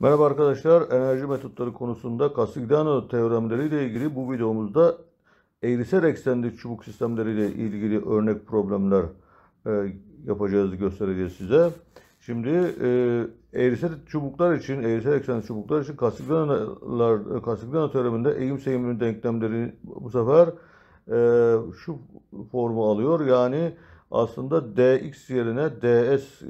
Merhaba arkadaşlar, enerji metotları konusunda Castigliano teoremleri ile ilgili bu videomuzda eğrisel eksenli çubuk sistemleri ile ilgili örnek problemler e, yapacağız, göstereceğiz size. Şimdi e, eğrisel çubuklar için, eğrisel eksenli çubuklar için Castigliano'lar, Castigliano teoreminde eğim seyiminin denklemleri bu sefer e, şu formu alıyor. Yani aslında dx yerine ds e,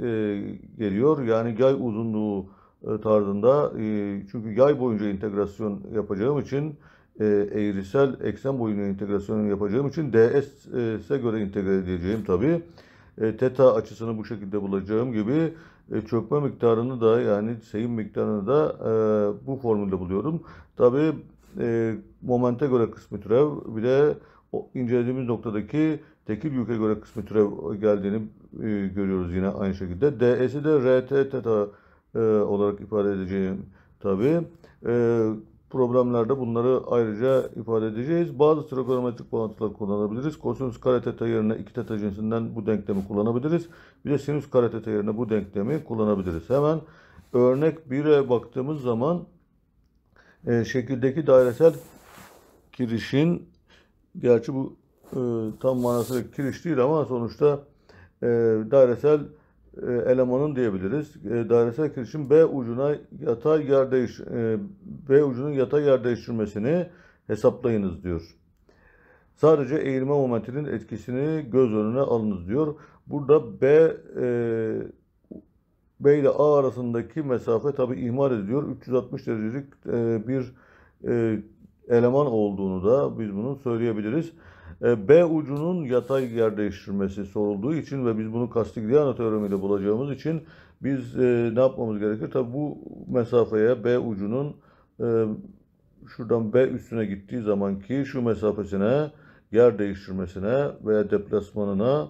geliyor. Yani yay uzunluğu e, tarzında e, çünkü yay boyunca integrasyon yapacağım için e, eğrisel eksen boyunca integrasyon yapacağım için DS'e göre integre edeceğim tabi. Teta açısını bu şekilde bulacağım gibi çökme miktarını da yani seyim miktarını da bu formülde buluyorum. Tabi momente göre kısmi türev bir de o incelediğimiz noktadaki tekil yüke göre kısmi türev geldiğini görüyoruz yine aynı şekilde. DS'i de RT teta e, olarak ifade edeceğim tabi. E, problemlerde bunları ayrıca ifade edeceğiz. Bazı trigonometrik bağıntılar kullanabiliriz. Kosinüs kare teta yerine iki teta cinsinden bu denklemi kullanabiliriz. Bir de sinüs kare teta yerine bu denklemi kullanabiliriz. Hemen örnek 1'e baktığımız zaman e, şekildeki dairesel kirişin gerçi bu e, tam manasıyla kiriş değil ama sonuçta e, dairesel e, elemanın diyebiliriz. E, dairesel kirişin B ucuna yatay yer değiş e, B ucunun yatay yer değiştirmesini hesaplayınız diyor. Sadece eğilme momentinin etkisini göz önüne alınız diyor. Burada B B ile A arasındaki mesafe tabi ihmal ediliyor. 360 derecelik bir eleman olduğunu da biz bunu söyleyebiliriz. E, B ucunun yatay yer değiştirmesi sorulduğu için ve biz bunu Castigliano teoremiyle bulacağımız için biz e, ne yapmamız gerekir? Tabi bu mesafeye B ucunun e, şuradan B üstüne gittiği zamanki şu mesafesine yer değiştirmesine veya deplasmanına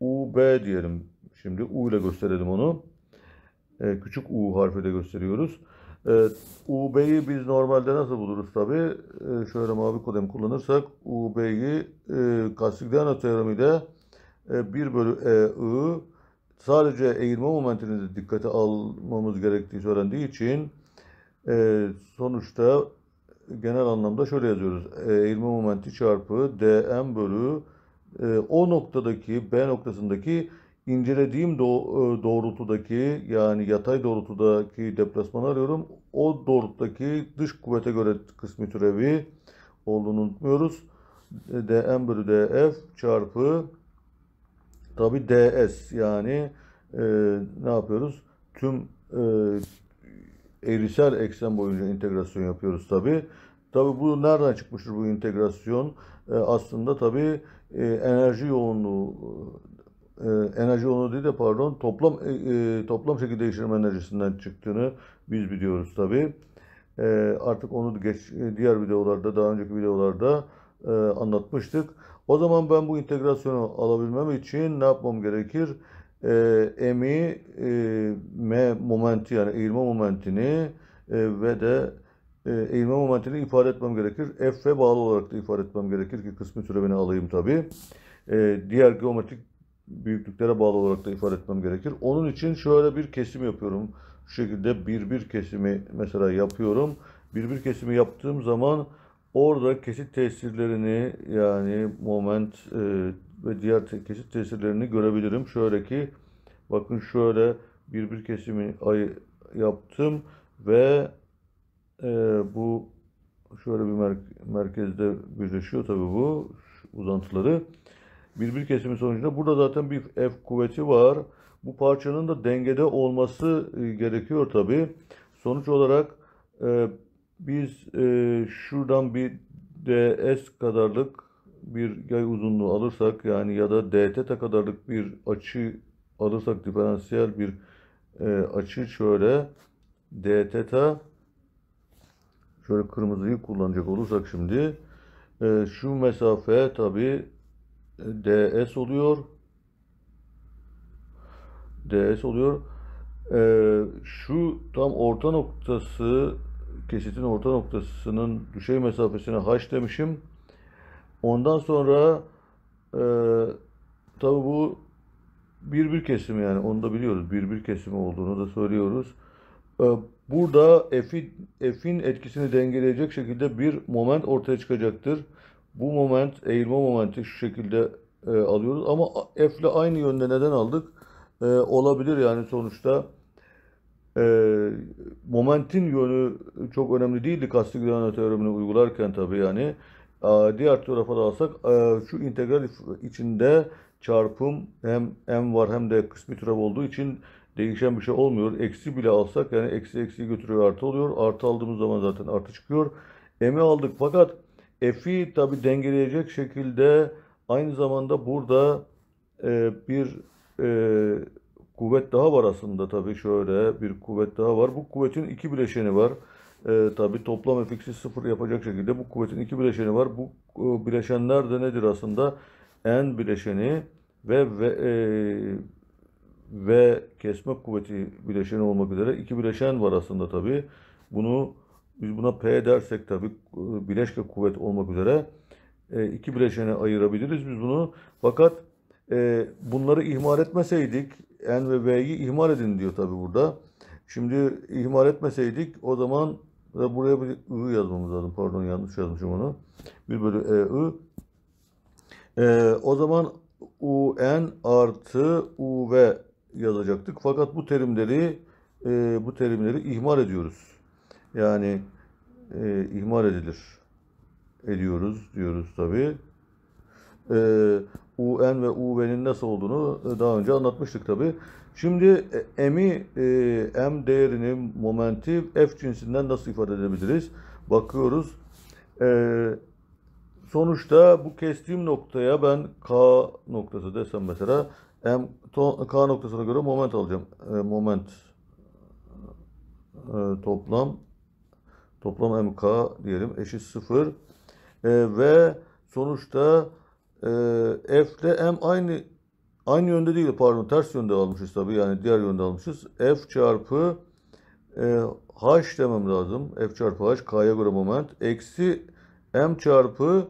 UB diyelim. Şimdi U ile gösterelim onu. E, küçük U harfi de gösteriyoruz. Evet, UB'yi biz normalde nasıl buluruz tabi? Ee, şöyle mavi kodem kullanırsak UB'yi e, Kastigliano teoremide e, 1 bölü EI sadece eğilme momentini dikkate almamız gerektiği söylendiği için e, sonuçta genel anlamda şöyle yazıyoruz. E, eğilme momenti çarpı DM bölü e, o noktadaki B noktasındaki incelediğim e, doğrultudaki yani yatay doğrultudaki deplasmanı arıyorum. O doğrultudaki dış kuvvete göre kısmi türevi olduğunu unutmuyoruz. E, dm bölü df çarpı tabi ds yani e, ne yapıyoruz? Tüm e, eğrisel eksen boyunca integrasyon yapıyoruz tabi. Tabi bu nereden çıkmıştır bu integrasyon? E, aslında tabi e, enerji yoğunluğu e, enerji onu değil de pardon toplam e, e, toplam şekil değiştirme enerjisinden çıktığını biz biliyoruz tabi. E, artık onu geç e, diğer videolarda daha önceki videolarda e, anlatmıştık. O zaman ben bu integrasyonu alabilmem için ne yapmam gerekir? E, M'i e, M momenti yani eğilme momentini e, ve de e, eğilme momentini ifade etmem gerekir. F'e bağlı olarak da ifade etmem gerekir ki kısmi türevini alayım tabi. E, diğer geometrik büyüklüklere bağlı olarak da ifade etmem gerekir. Onun için şöyle bir kesim yapıyorum. Şu şekilde bir bir kesimi mesela yapıyorum. Bir bir kesimi yaptığım zaman orada kesit tesirlerini yani moment e, ve diğer te kesit tesirlerini görebilirim. Şöyle ki bakın şöyle bir bir kesimi yaptım ve e, bu şöyle bir mer merkezde birleşiyor tabii bu uzantıları birbir kesimi sonucunda burada zaten bir F kuvveti var. Bu parçanın da dengede olması e, gerekiyor tabi. Sonuç olarak e, biz e, şuradan bir ds kadarlık bir yay uzunluğu alırsak yani ya da d kadarlık bir açı alırsak diferansiyel bir e, açı şöyle d teta şöyle kırmızıyı kullanacak olursak şimdi e, şu mesafe tabi ds oluyor. ds oluyor. Ee, şu tam orta noktası kesitin orta noktasının düşey mesafesine h demişim. Ondan sonra e, tabi bu bir bir kesim yani onu da biliyoruz. Bir bir kesimi olduğunu da söylüyoruz. E, burada F'in F etkisini dengeleyecek şekilde bir moment ortaya çıkacaktır. Bu moment, eğilme momenti şu şekilde e, alıyoruz. Ama F ile aynı yönde neden aldık? E, olabilir yani sonuçta e, momentin yönü çok önemli değildi Castigliano teoremini uygularken tabii yani. E, diğer tarafa da alsak e, şu integral içinde çarpım hem m var hem de kısmi türev olduğu için değişen bir şey olmuyor. Eksi bile alsak yani eksi eksi götürüyor artı oluyor. Artı aldığımız zaman zaten artı çıkıyor. M'i aldık fakat F'i tabi dengeleyecek şekilde aynı zamanda burada e, bir e, kuvvet daha var aslında tabi şöyle bir kuvvet daha var. Bu kuvvetin iki bileşeni var. E, tabi toplam fx'i sıfır yapacak şekilde bu kuvvetin iki bileşeni var. Bu e, bileşenler de nedir aslında? N bileşeni ve, ve e, ve kesme kuvveti bileşeni olmak üzere iki bileşen var aslında tabi. Bunu biz buna P dersek tabi e, bileşke kuvvet olmak üzere e, iki bileşene ayırabiliriz biz bunu. Fakat e, bunları ihmal etmeseydik N ve V'yi ihmal edin diyor tabi burada. Şimdi ihmal etmeseydik o zaman buraya bir I yazmamız lazım. Pardon yanlış yazmışım onu. 1 bölü E, I. E, o zaman U N artı U V yazacaktık. Fakat bu terimleri e, bu terimleri ihmal ediyoruz. Yani e, ihmal edilir. Ediyoruz diyoruz tabi. E, UN ve UV'nin nasıl olduğunu e, daha önce anlatmıştık tabi. Şimdi e, M'i, e, M değerini, momenti F cinsinden nasıl ifade edebiliriz? Bakıyoruz. E, sonuçta bu kestiğim noktaya ben K noktası desem mesela M, to, K noktasına göre moment alacağım. E, moment e, toplam Toplam MK diyelim eşit 0. E, ve sonuçta e, F ile M aynı aynı yönde değil pardon ters yönde almışız tabi yani diğer yönde almışız. F çarpı e, H demem lazım. F çarpı H K'ya göre moment. Eksi M çarpı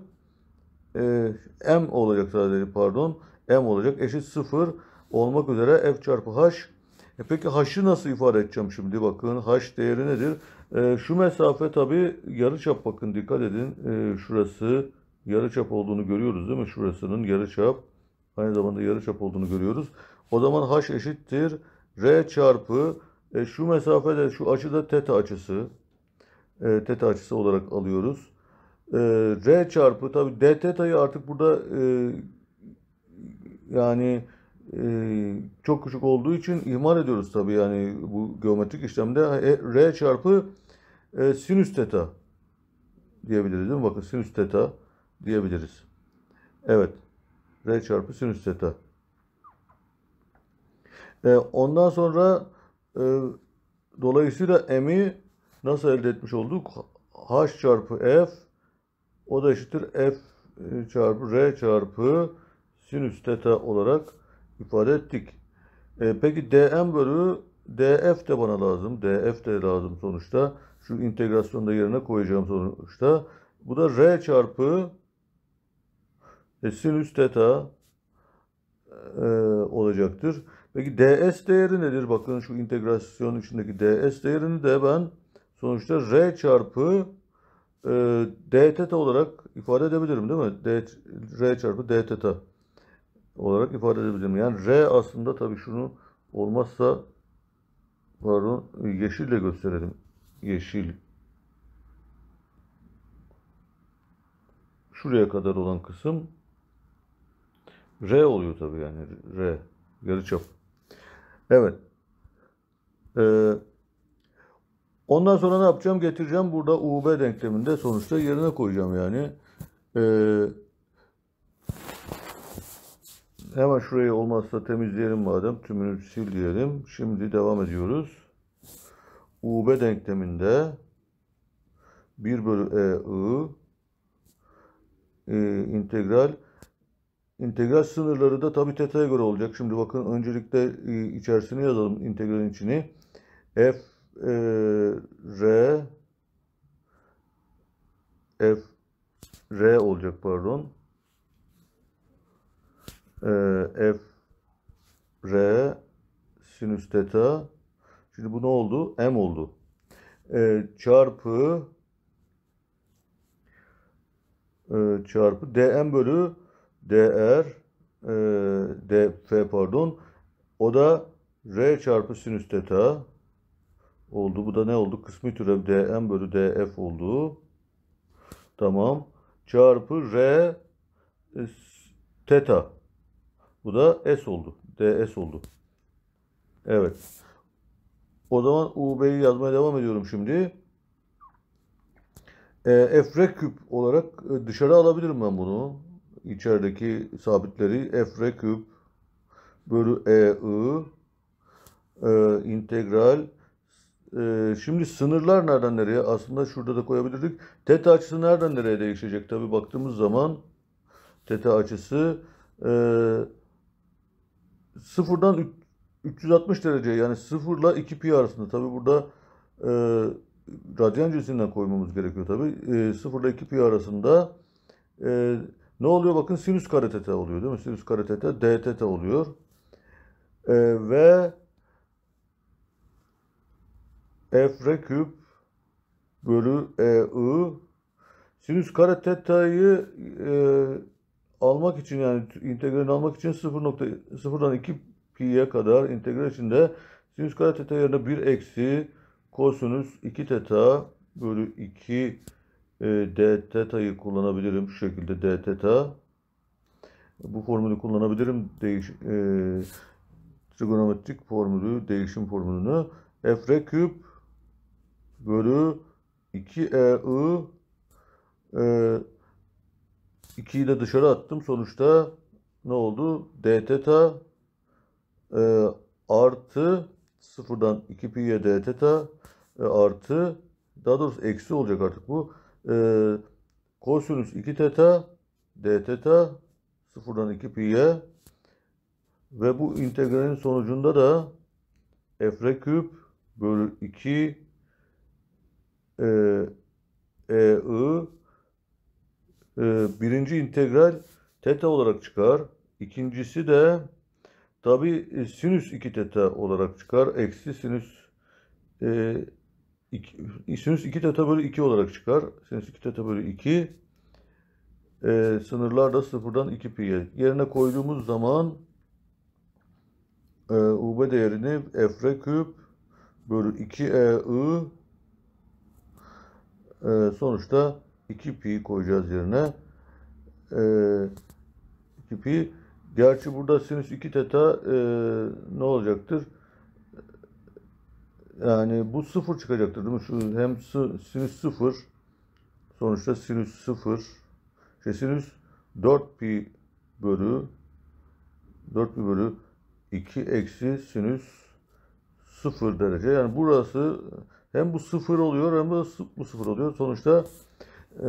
e, M olacak sadece pardon. M olacak eşit 0 olmak üzere F çarpı H. E peki H'ı nasıl ifade edeceğim şimdi? Bakın H değeri nedir? E, şu mesafe tabi yarı çap bakın dikkat edin. E, şurası çap olduğunu görüyoruz değil mi? Şurasının yarı yarıçap aynı zamanda çap olduğunu görüyoruz. O zaman h eşittir r çarpı e, şu mesafede şu açıda teta açısı e, teta açısı olarak alıyoruz. E, r çarpı tabi d teta'yı artık burada e, yani ee, çok küçük olduğu için ihmal ediyoruz tabii yani bu geometrik işlemde e, R çarpı e, sinüs teta diyebiliriz değil mi? Bakın sinüs teta diyebiliriz. Evet. R çarpı sinüs teta. E, ondan sonra dolayısıyla m'i nasıl elde etmiş olduk? H çarpı F o da eşittir F çarpı R çarpı sinüs teta olarak ifade ettik. E, peki dm bölü df de bana lazım. df de lazım sonuçta. Şu integrasyonda yerine koyacağım sonuçta. Bu da r çarpı e, sinüs teta e, olacaktır. Peki ds değeri nedir? Bakın şu integrasyon içindeki ds değerini de ben sonuçta r çarpı e, dθ olarak ifade edebilirim değil mi? D, r çarpı d dθ olarak ifade edebilirim. Yani R aslında tabii şunu olmazsa pardon yeşille gösterelim. Yeşil. Şuraya kadar olan kısım R oluyor tabii yani R yarıçap. Evet. Ee, ondan sonra ne yapacağım? Getireceğim burada UB denkleminde sonuçta yerine koyacağım yani. Ee, Hemen şurayı olmazsa temizleyelim madem. Tümünü sil diyelim. Şimdi devam ediyoruz. UB denkleminde 1 bölü E I e, integral integral sınırları da tabi teta'ya göre olacak. Şimdi bakın öncelikle e, içerisini yazalım integralin içini. F e, R F R olacak pardon. Ee, F R sinüs teta şimdi bu ne oldu? M oldu. E, çarpı e, çarpı dm bölü dr e, df pardon o da r çarpı sinüs teta oldu. Bu da ne oldu? Kısmi türev dm bölü df oldu. Tamam. Çarpı r e, teta. Bu da S oldu. DS oldu. Evet. O zaman UB'yi yazmaya devam ediyorum şimdi. E, ee, F küp olarak e, dışarı alabilirim ben bunu. İçerideki sabitleri F küp bölü E I e, integral e, şimdi sınırlar nereden nereye? Aslında şurada da koyabilirdik. Teta açısı nereden nereye değişecek? Tabi baktığımız zaman teta açısı eee sıfırdan 360 derece yani sıfırla 2 pi arasında. Tabi burada e, radyan cinsinden koymamız gerekiyor tabi. E, sıfırla 2 pi arasında e, ne oluyor? Bakın sinüs kare teta oluyor değil mi? Sinüs kare teta d teta oluyor. E, ve f re küp bölü e i sinüs kare teta'yı e, almak için yani integralini almak için 0.0'dan 2 pi'ye kadar integral içinde sinüs kare teta yerine 1 eksi kosinüs 2 teta bölü 2 e, d teta'yı kullanabilirim. Şu şekilde d teta. Bu formülü kullanabilirim. Değiş, e, trigonometrik formülü, değişim formülünü. f re küp bölü 2 e i e, 2'yi de dışarı attım. Sonuçta ne oldu? d e, artı sıfırdan 2 pi'ye d teta e, artı daha doğrusu eksi olacak artık bu. E, kosinüs 2 teta d teta sıfırdan 2 pi'ye ve bu integralin sonucunda da f küp bölü 2 e, e, I ee, birinci integral teta olarak çıkar. İkincisi de tabi e, sinüs 2 teta olarak çıkar. Eksi sinüs e, iki, sinüs 2 teta bölü 2 olarak çıkar. Sinüs 2 teta bölü 2 e, sınırlar da sıfırdan 2 pi'ye. Yerine koyduğumuz zaman e, UB değerini efre küp bölü 2 e, I e, sonuçta 2 pi koyacağız yerine. E, ee, 2 pi. Gerçi burada sinüs 2 teta e, ne olacaktır? Yani bu sıfır çıkacaktır değil mi? Şu hem sinüs sıfır sonuçta sinüs sıfır şey sinüs 4 pi bölü 4 pi bölü 2 eksi sinüs 0 derece. Yani burası hem bu 0 oluyor hem de bu 0 oluyor. Sonuçta e,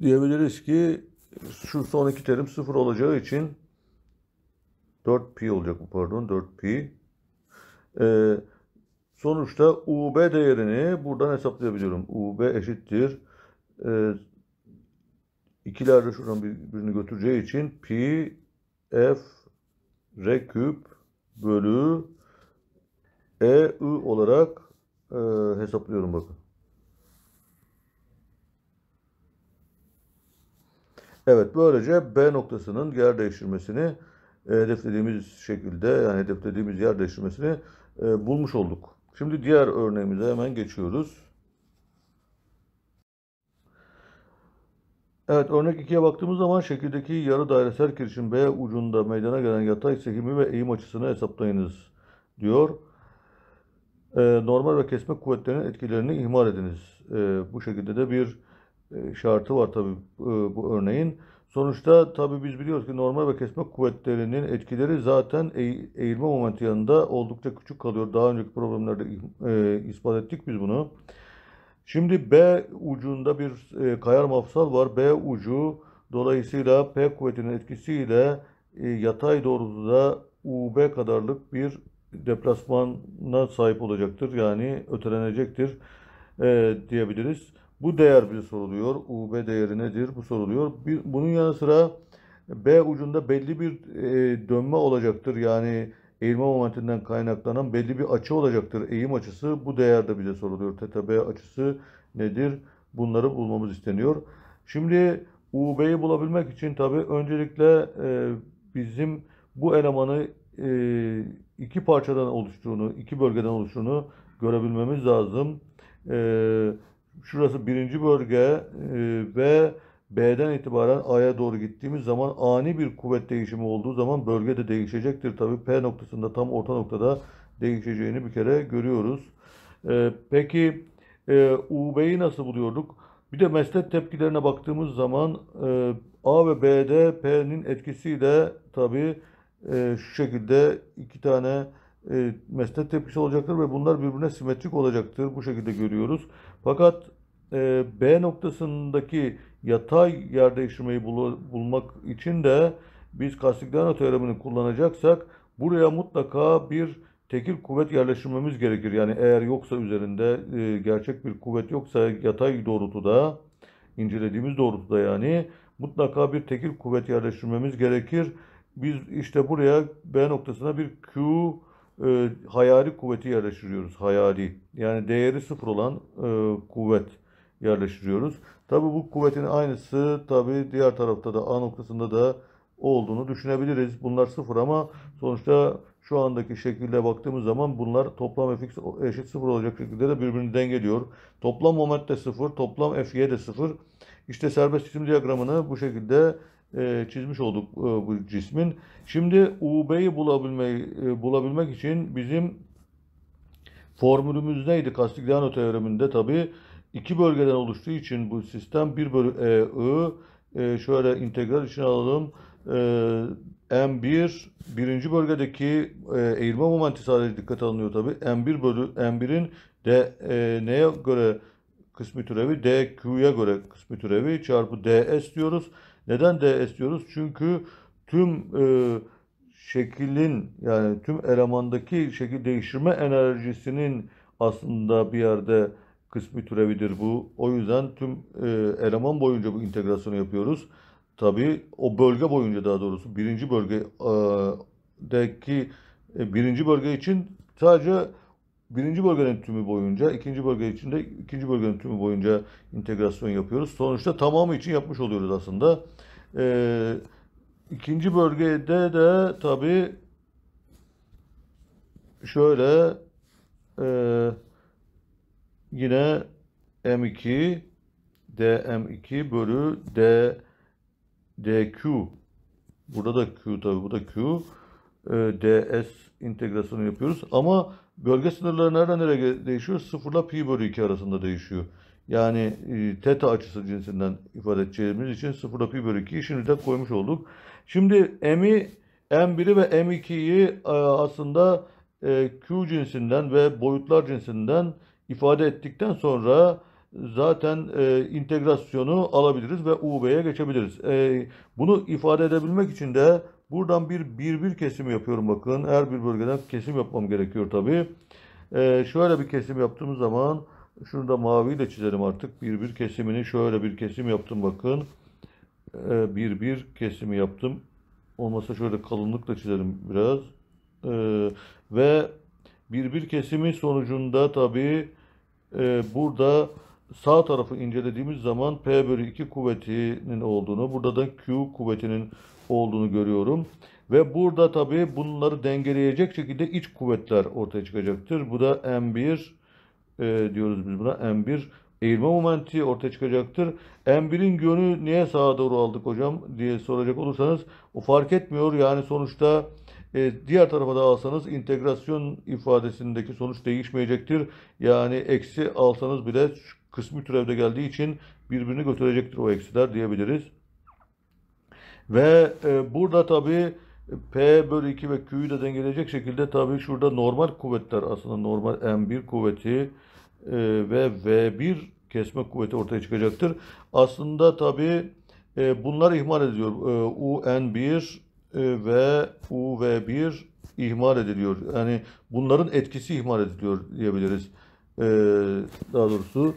diyebiliriz ki şu son iki terim sıfır olacağı için 4pi olacak bu pardon 4pi. E, ee, sonuçta UB değerini buradan hesaplayabiliyorum. UB eşittir. E, ikiler şuradan birbirini götüreceği için pi f r küp bölü e ü olarak e, hesaplıyorum bakın. Evet böylece B noktasının yer değiştirmesini e, hedeflediğimiz şekilde yani hedeflediğimiz yer değiştirmesini e, bulmuş olduk. Şimdi diğer örneğimize hemen geçiyoruz. Evet örnek 2'ye baktığımız zaman şekildeki yarı dairesel kirişin B ucunda meydana gelen yatay sekimi ve eğim açısını hesaplayınız diyor. E, normal ve kesme kuvvetlerinin etkilerini ihmal ediniz. bu şekilde de bir e, şartı var tabi e, bu örneğin. Sonuçta tabi biz biliyoruz ki normal ve kesme kuvvetlerinin etkileri zaten eğilme momenti yanında oldukça küçük kalıyor. Daha önceki problemlerde e, ispat ettik biz bunu. Şimdi B ucunda bir kayar mafsal var. B ucu dolayısıyla P kuvvetinin etkisiyle yatay doğrultuda UB kadarlık bir deplasmana sahip olacaktır. Yani ötelenecektir diyebiliriz. Bu değer bize soruluyor. UB değeri nedir? Bu soruluyor. Bir, bunun yanı sıra B ucunda belli bir e, dönme olacaktır. Yani eğilme momentinden kaynaklanan belli bir açı olacaktır. Eğim açısı bu değerde bize soruluyor. Teta B açısı nedir? Bunları bulmamız isteniyor. Şimdi UB'yi bulabilmek için tabi öncelikle e, bizim bu elemanı e, iki parçadan oluştuğunu, iki bölgeden oluştuğunu görebilmemiz lazım. E, şurası birinci bölge e, ve B'den itibaren A'ya doğru gittiğimiz zaman ani bir kuvvet değişimi olduğu zaman bölge de değişecektir. Tabii P noktasında tam orta noktada değişeceğini bir kere görüyoruz. E, peki e, UB'yi nasıl buluyorduk? Bir de mesnet tepkilerine baktığımız zaman e, A ve B'de P'nin etkisiyle tabii şu şekilde iki tane e, mesnet tepkisi olacaktır ve bunlar birbirine simetrik olacaktır. Bu şekilde görüyoruz. Fakat e, B noktasındaki yatay yer değiştirmeyi bul bulmak için de biz Castigliano teoremini kullanacaksak buraya mutlaka bir tekil kuvvet yerleştirmemiz gerekir. Yani eğer yoksa üzerinde e, gerçek bir kuvvet yoksa yatay doğrultuda incelediğimiz doğrultuda yani mutlaka bir tekil kuvvet yerleştirmemiz gerekir. Biz işte buraya B noktasına bir Q e, hayali kuvveti yerleştiriyoruz. Hayali. Yani değeri sıfır olan e, kuvvet yerleştiriyoruz. Tabi bu kuvvetin aynısı tabi diğer tarafta da A noktasında da olduğunu düşünebiliriz. Bunlar sıfır ama sonuçta şu andaki şekilde baktığımız zaman bunlar toplam fx eşit sıfır olacak şekilde de birbirini dengeliyor. Toplam moment de sıfır, toplam fy de sıfır. İşte serbest cisim diyagramını bu şekilde e, çizmiş olduk e, bu cismin. Şimdi UB'yi bulabilmek, e, bulabilmek için bizim formülümüz neydi? Castigliano teoreminde tabi iki bölgeden oluştuğu için bu sistem 1 bölü e, I şöyle integral için alalım. M1 birinci bölgedeki eğilme momenti sadece dikkat alınıyor tabi. M1 bölü M1'in de e, neye göre kısmi türevi DQ'ya göre kısmi türevi çarpı DS diyoruz. Neden de istiyoruz? Çünkü tüm e, şekilin yani tüm elemandaki şekil değiştirme enerjisinin aslında bir yerde kısmi türevidir bu. O yüzden tüm e, eleman boyunca bu integrasyonu yapıyoruz. Tabii o bölge boyunca daha doğrusu birinci bölgedeki e, e, birinci bölge için sadece birinci bölgenin tümü boyunca, ikinci bölge için de ikinci bölgenin tümü boyunca integrasyon yapıyoruz. Sonuçta tamamı için yapmış oluyoruz aslında. E, ikinci bölgede de tabi şöyle e, yine M2 DM2 bölü D DQ burada da Q tabi bu da Q e, ee, DS integrasyonu yapıyoruz ama bölge sınırları nereden nereye değişiyor? Sıfırla pi bölü 2 arasında değişiyor yani e, teta açısı cinsinden ifade edeceğimiz için 0,1 bölü 2'yi şimdiden koymuş olduk. Şimdi m'i M1'i ve M2'yi e, aslında e, Q cinsinden ve boyutlar cinsinden ifade ettikten sonra zaten e, integrasyonu alabiliriz ve UB'ye geçebiliriz. E, bunu ifade edebilmek için de buradan bir bir bir kesim yapıyorum bakın. Her bir bölgeden kesim yapmam gerekiyor tabi. şöyle bir kesim yaptığımız zaman şunu da maviyle çizelim artık. Bir bir kesimini şöyle bir kesim yaptım bakın. Ee, bir bir kesimi yaptım. Olmasa şöyle kalınlıkla çizelim biraz. Ee, ve bir bir kesimi sonucunda tabi e, burada sağ tarafı incelediğimiz zaman P bölü 2 kuvvetinin olduğunu, burada da Q kuvvetinin olduğunu görüyorum. Ve burada tabi bunları dengeleyecek şekilde iç kuvvetler ortaya çıkacaktır. Bu da M1 e, diyoruz biz buna. M1 eğilme momenti ortaya çıkacaktır. M1'in yönü niye sağa doğru aldık hocam diye soracak olursanız o fark etmiyor. Yani sonuçta e, diğer tarafa da alsanız integrasyon ifadesindeki sonuç değişmeyecektir. Yani eksi alsanız bile kısmi türevde geldiği için birbirini götürecektir o eksiler diyebiliriz. Ve e, burada tabi e, P bölü 2 ve Q'yu da dengeleyecek şekilde tabi şurada normal kuvvetler aslında normal M1 kuvveti ee, ve V1 kesme kuvveti ortaya çıkacaktır. Aslında tabi e, bunlar ihmal ediliyor. E, ee, UN1 e, ve UV1 ihmal ediliyor. Yani bunların etkisi ihmal ediliyor diyebiliriz. Ee, daha doğrusu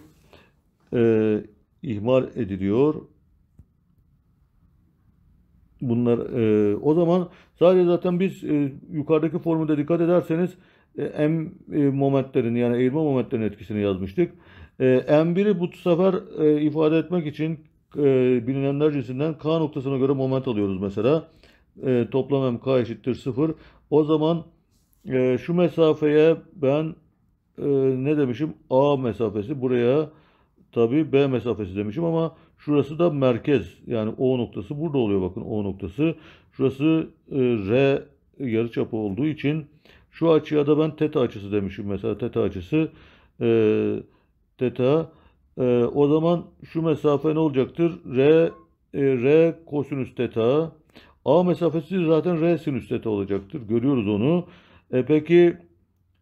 e, ihmal ediliyor. Bunlar e, o zaman sadece zaten biz e, yukarıdaki formülde dikkat ederseniz e, M e, momentlerin yani eğilme momentlerin etkisini yazmıştık. E, M1'i bu sefer ifade etmek için bilinenler cinsinden K noktasına göre moment alıyoruz mesela. Toplam M K eşittir 0. O zaman şu mesafeye ben ne demişim? A mesafesi buraya tabi B mesafesi demişim ama şurası da merkez. Yani O noktası burada oluyor bakın O noktası. Şurası R yarıçapı olduğu için şu açıya da ben teta açısı demişim mesela teta açısı. E, teta e, o zaman şu mesafe ne olacaktır? R e, R kosinüs teta. A mesafesi zaten R sinüs teta olacaktır. Görüyoruz onu. E, peki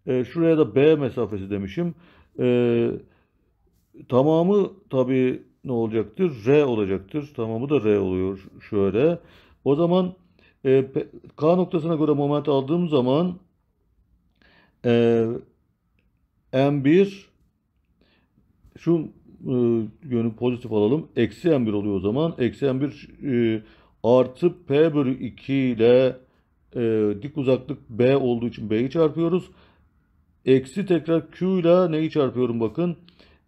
e, şuraya da B mesafesi demişim. E, tamamı tabi ne olacaktır? R olacaktır. Tamamı da R oluyor şöyle. O zaman e, K noktasına göre moment aldığım zaman ee, M1 şu e, yönü pozitif alalım. Eksi M1 oluyor o zaman. Eksi M1 e, artı P bölü 2 ile e, dik uzaklık B olduğu için B'yi çarpıyoruz. Eksi tekrar Q ile neyi çarpıyorum bakın.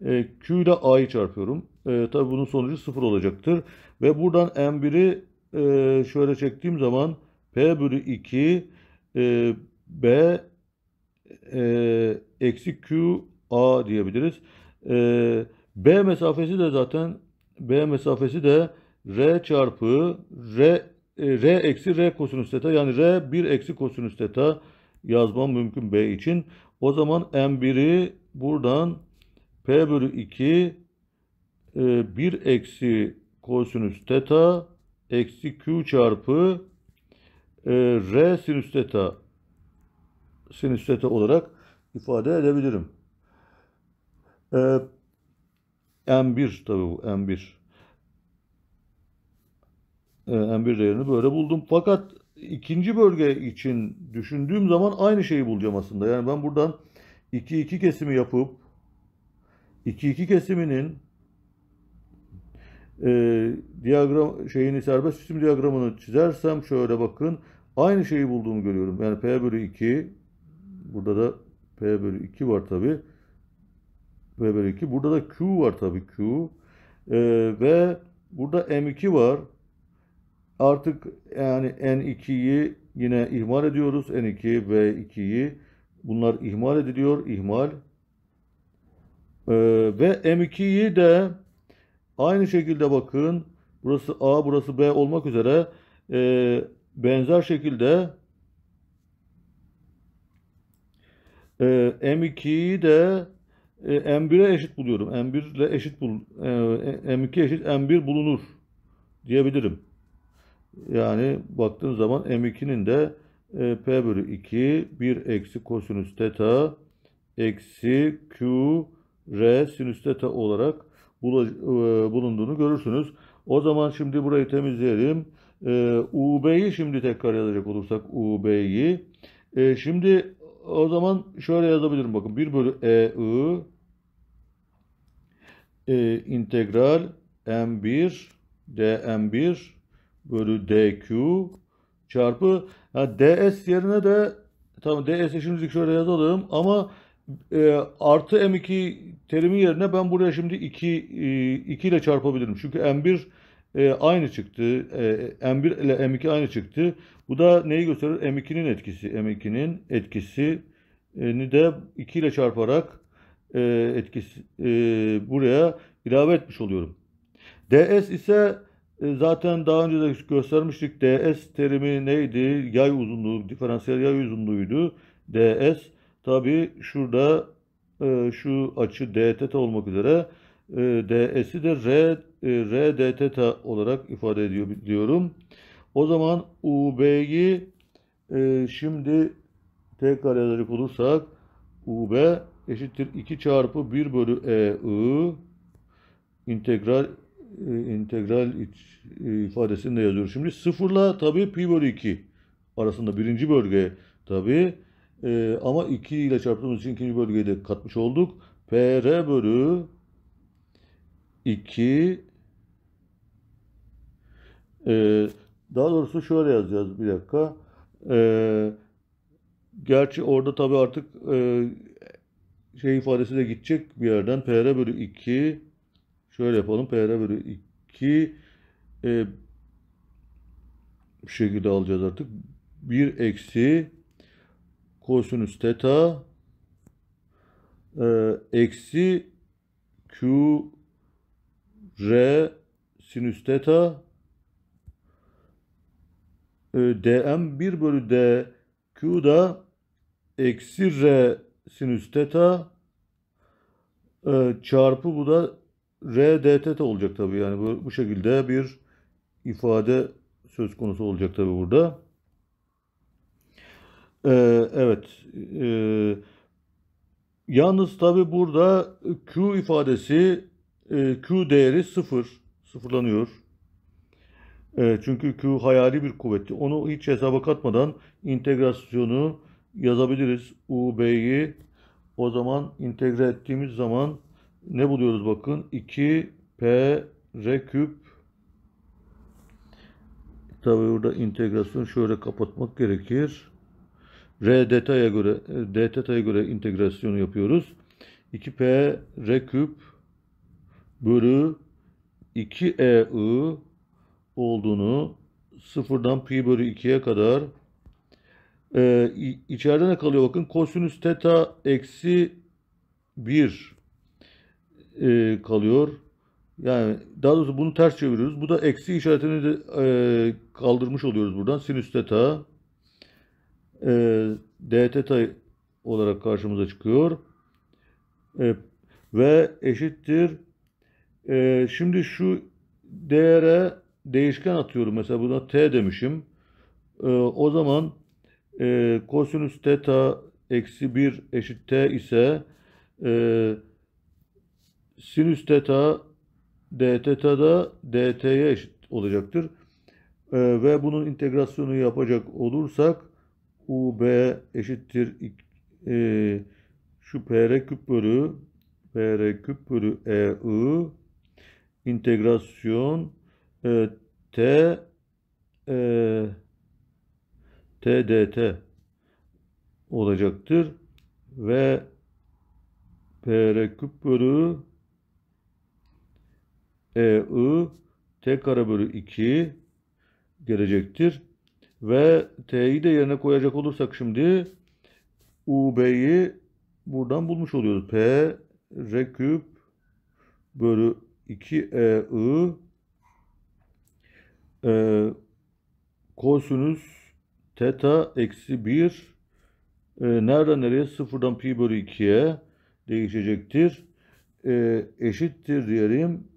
E, Q ile A'yı çarpıyorum. E, tabii bunun sonucu 0 olacaktır. Ve buradan M1'i e, şöyle çektiğim zaman P bölü 2 e, B ee, eksi q a diyebiliriz. E, B mesafesi de zaten B mesafesi de R çarpı R e, R eksi R kosinüs teta yani R 1 eksi kosinüs teta yazmam mümkün B için. O zaman M1'i buradan P bölü 2 e, 1 eksi kosinüs teta eksi Q çarpı e, R sinüs teta sinüs olarak ifade edebilirim. Ee, M1 tabi bu M1. Ee, M1 değerini böyle buldum. Fakat ikinci bölge için düşündüğüm zaman aynı şeyi bulacağım aslında. Yani ben buradan 2-2 kesimi yapıp 2-2 kesiminin e, diyagram şeyini serbest cisim diyagramını çizersem şöyle bakın aynı şeyi bulduğumu görüyorum. Yani P bölü 2 Burada da P bölü 2 var tabi. P bölü 2. Burada da Q var tabi Q. Ee, ve burada M2 var. Artık yani N2'yi yine ihmal ediyoruz. N2 ve 2'yi. Bunlar ihmal ediliyor. İhmal. Ee, ve M2'yi de aynı şekilde bakın. Burası A, burası B olmak üzere e, benzer şekilde E, ee, M2'yi de e, M1'e eşit buluyorum. M1 ile eşit bul. E, e M2 eşit M1 bulunur diyebilirim. Yani baktığın zaman M2'nin de e, P bölü 2 1 eksi kosinüs teta eksi Q R sinüs teta olarak e, bulunduğunu görürsünüz. O zaman şimdi burayı temizleyelim. E, UB'yi şimdi tekrar yazacak olursak UB'yi. E, şimdi o zaman şöyle yazabilirim bakın 1 bölü e i e, integral m1 dm1 bölü dq çarpı yani ds yerine de tamam ds şimdilik şöyle yazalım ama e, artı m2 terimi yerine ben buraya şimdi 2 e, 2 ile çarpabilirim. Çünkü m1 e, aynı çıktı. E, m1 ile m2 aynı çıktı. Bu da neyi gösterir? M2'nin etkisi. M2'nin etkisini e, de 2 ile çarparak e, etkisi e, buraya ilave etmiş oluyorum. DS ise e, zaten daha önce de göstermiştik. DS terimi neydi? Yay uzunluğu, diferansiyel yay uzunluğuydu. DS tabi şurada e, şu açı DTT olmak üzere e, DS'i de R, e, R DTT olarak ifade ediyor diyorum. O zaman UB'yi e, şimdi T kareleri olursak UB eşittir 2 çarpı 1 bölü E I integral e, integral iç, e, ifadesini de yazıyoruz. Şimdi sıfırla tabii pi bölü 2 arasında birinci bölge tabii e, ama 2 ile çarptığımız için ikinci bölgeyi de katmış olduk. PR bölü 2 e, daha doğrusu şöyle yazacağız bir dakika. Ee, gerçi orada tabi artık e, şey ifadesi de gidecek bir yerden. PR bölü 2 şöyle yapalım. PR bölü 2 e, bu şekilde alacağız artık. 1 eksi kosinüs teta e, eksi q r sinüs teta e, ee, dm 1 bölü d q da eksi r sinüs teta e, çarpı bu da r d teta olacak tabi yani bu, bu şekilde bir ifade söz konusu olacak tabi burada. Ee, evet. Ee, yalnız tabi burada Q ifadesi e, Q değeri sıfır. Sıfırlanıyor. E, çünkü Q hayali bir kuvvetti. Onu hiç hesaba katmadan integrasyonu yazabiliriz. U, B'yi o zaman integre ettiğimiz zaman ne buluyoruz bakın? 2 P R küp Tabi burada integrasyon şöyle kapatmak gerekir. R detaya göre D teta'ya göre integrasyonu yapıyoruz. 2P R küp bölü 2 E I olduğunu sıfırdan pi bölü 2'ye kadar e, içeride ne kalıyor bakın kosinüs teta eksi 1 e, kalıyor. Yani daha doğrusu bunu ters çeviriyoruz. Bu da eksi işaretini de e, kaldırmış oluyoruz buradan. Sinüs teta e, d teta olarak karşımıza çıkıyor. E, ve eşittir. E, şimdi şu değere değişken atıyorum. Mesela buna t demişim. E, o zaman e, kosinüs teta eksi 1 eşit t ise e, sinüs teta d teta da dt'ye eşit olacaktır. E, ve bunun integrasyonu yapacak olursak ub eşittir e, şu pr küp bölü pr küp bölü e i integrasyon T e, TDT olacaktır ve PR küp bölü EI T kare bölü 2 gelecektir. Ve T'yi de yerine koyacak olursak şimdi UB'yi buradan bulmuş oluyoruz. P R küp bölü 2 EI e, kosinüs teta eksi 1 e, ee, nereden nereye sıfırdan pi bölü 2'ye değişecektir. E, eşittir diyelim.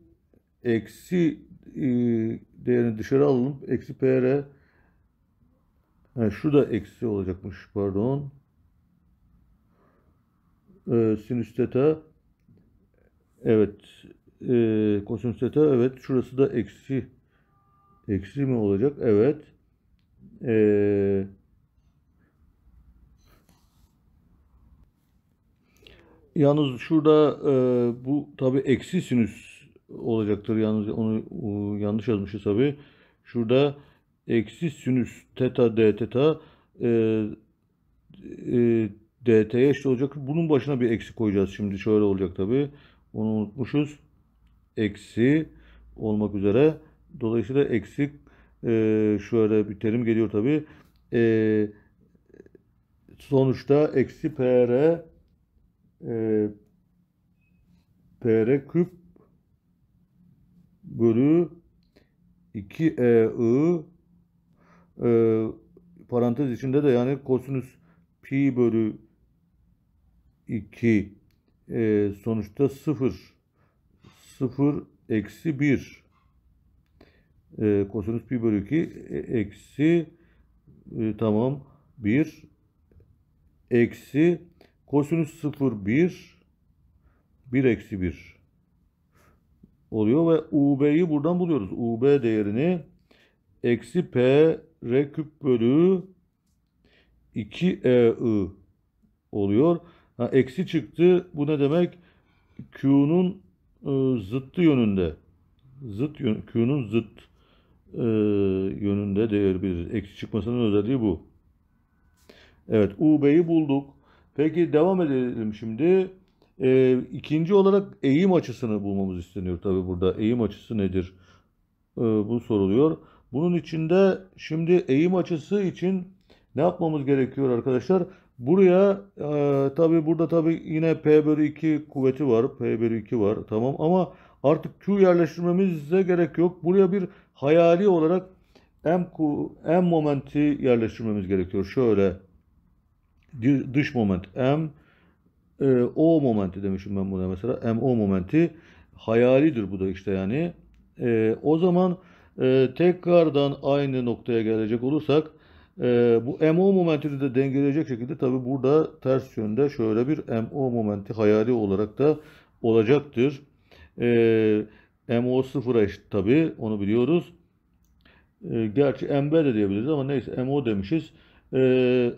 Eksi e, değerini dışarı alalım. Eksi pr yani şu da eksi olacakmış pardon. E, sinüs teta evet e, kosinüs teta evet şurası da eksi Eksi mi olacak? Evet. Ee, yalnız şurada e, bu tabi eksi sinüs olacaktır. Yalnız onu o, yanlış yazmışız tabi. Şurada eksi sinüs teta d teta e, e, dt'ye eşit olacak. Bunun başına bir eksi koyacağız şimdi. Şöyle olacak tabi. Onu unutmuşuz. Eksi olmak üzere Dolayısıyla eksik e, şu bir terim geliyor tabi. E, ee, sonuçta eksi PR e, PR küp bölü 2 e, I e, parantez içinde de yani kosinüs pi bölü 2 e, sonuçta 0 0 eksi 1 e, kosinüs pi bölü 2 e, eksi e, tamam 1 eksi kosinüs 0 1 1 eksi 1 oluyor ve UB'yi buradan buluyoruz. UB değerini eksi P R küp bölü 2 E I oluyor. Ha, eksi çıktı. Bu ne demek? Q'nun e, zıttı yönünde. Zıt yön, Q'nun zıt e, yönünde değer verir. Eksi çıkmasının özelliği bu. Evet UB'yi bulduk. Peki devam edelim şimdi. E, ikinci olarak eğim açısını bulmamız isteniyor tabi burada. Eğim açısı nedir? E, bu soruluyor. Bunun içinde şimdi eğim açısı için ne yapmamız gerekiyor arkadaşlar? Buraya e, tabi burada tabi yine P bölü 2 kuvveti var. P bölü 2 var tamam ama Artık Q yerleştirmemize gerek yok. Buraya bir hayali olarak M, M momenti yerleştirmemiz gerekiyor. Şöyle dış moment M e, O momenti demişim ben buna mesela. M O momenti hayalidir bu da işte yani. E, o zaman e, tekrardan aynı noktaya gelecek olursak e, bu MO momentini de dengeleyecek şekilde tabi burada ters yönde şöyle bir MO momenti hayali olarak da olacaktır. E, ee, MO0 eşit tabi onu biliyoruz. E, gerçi MB de diyebiliriz ama neyse MO demişiz. E,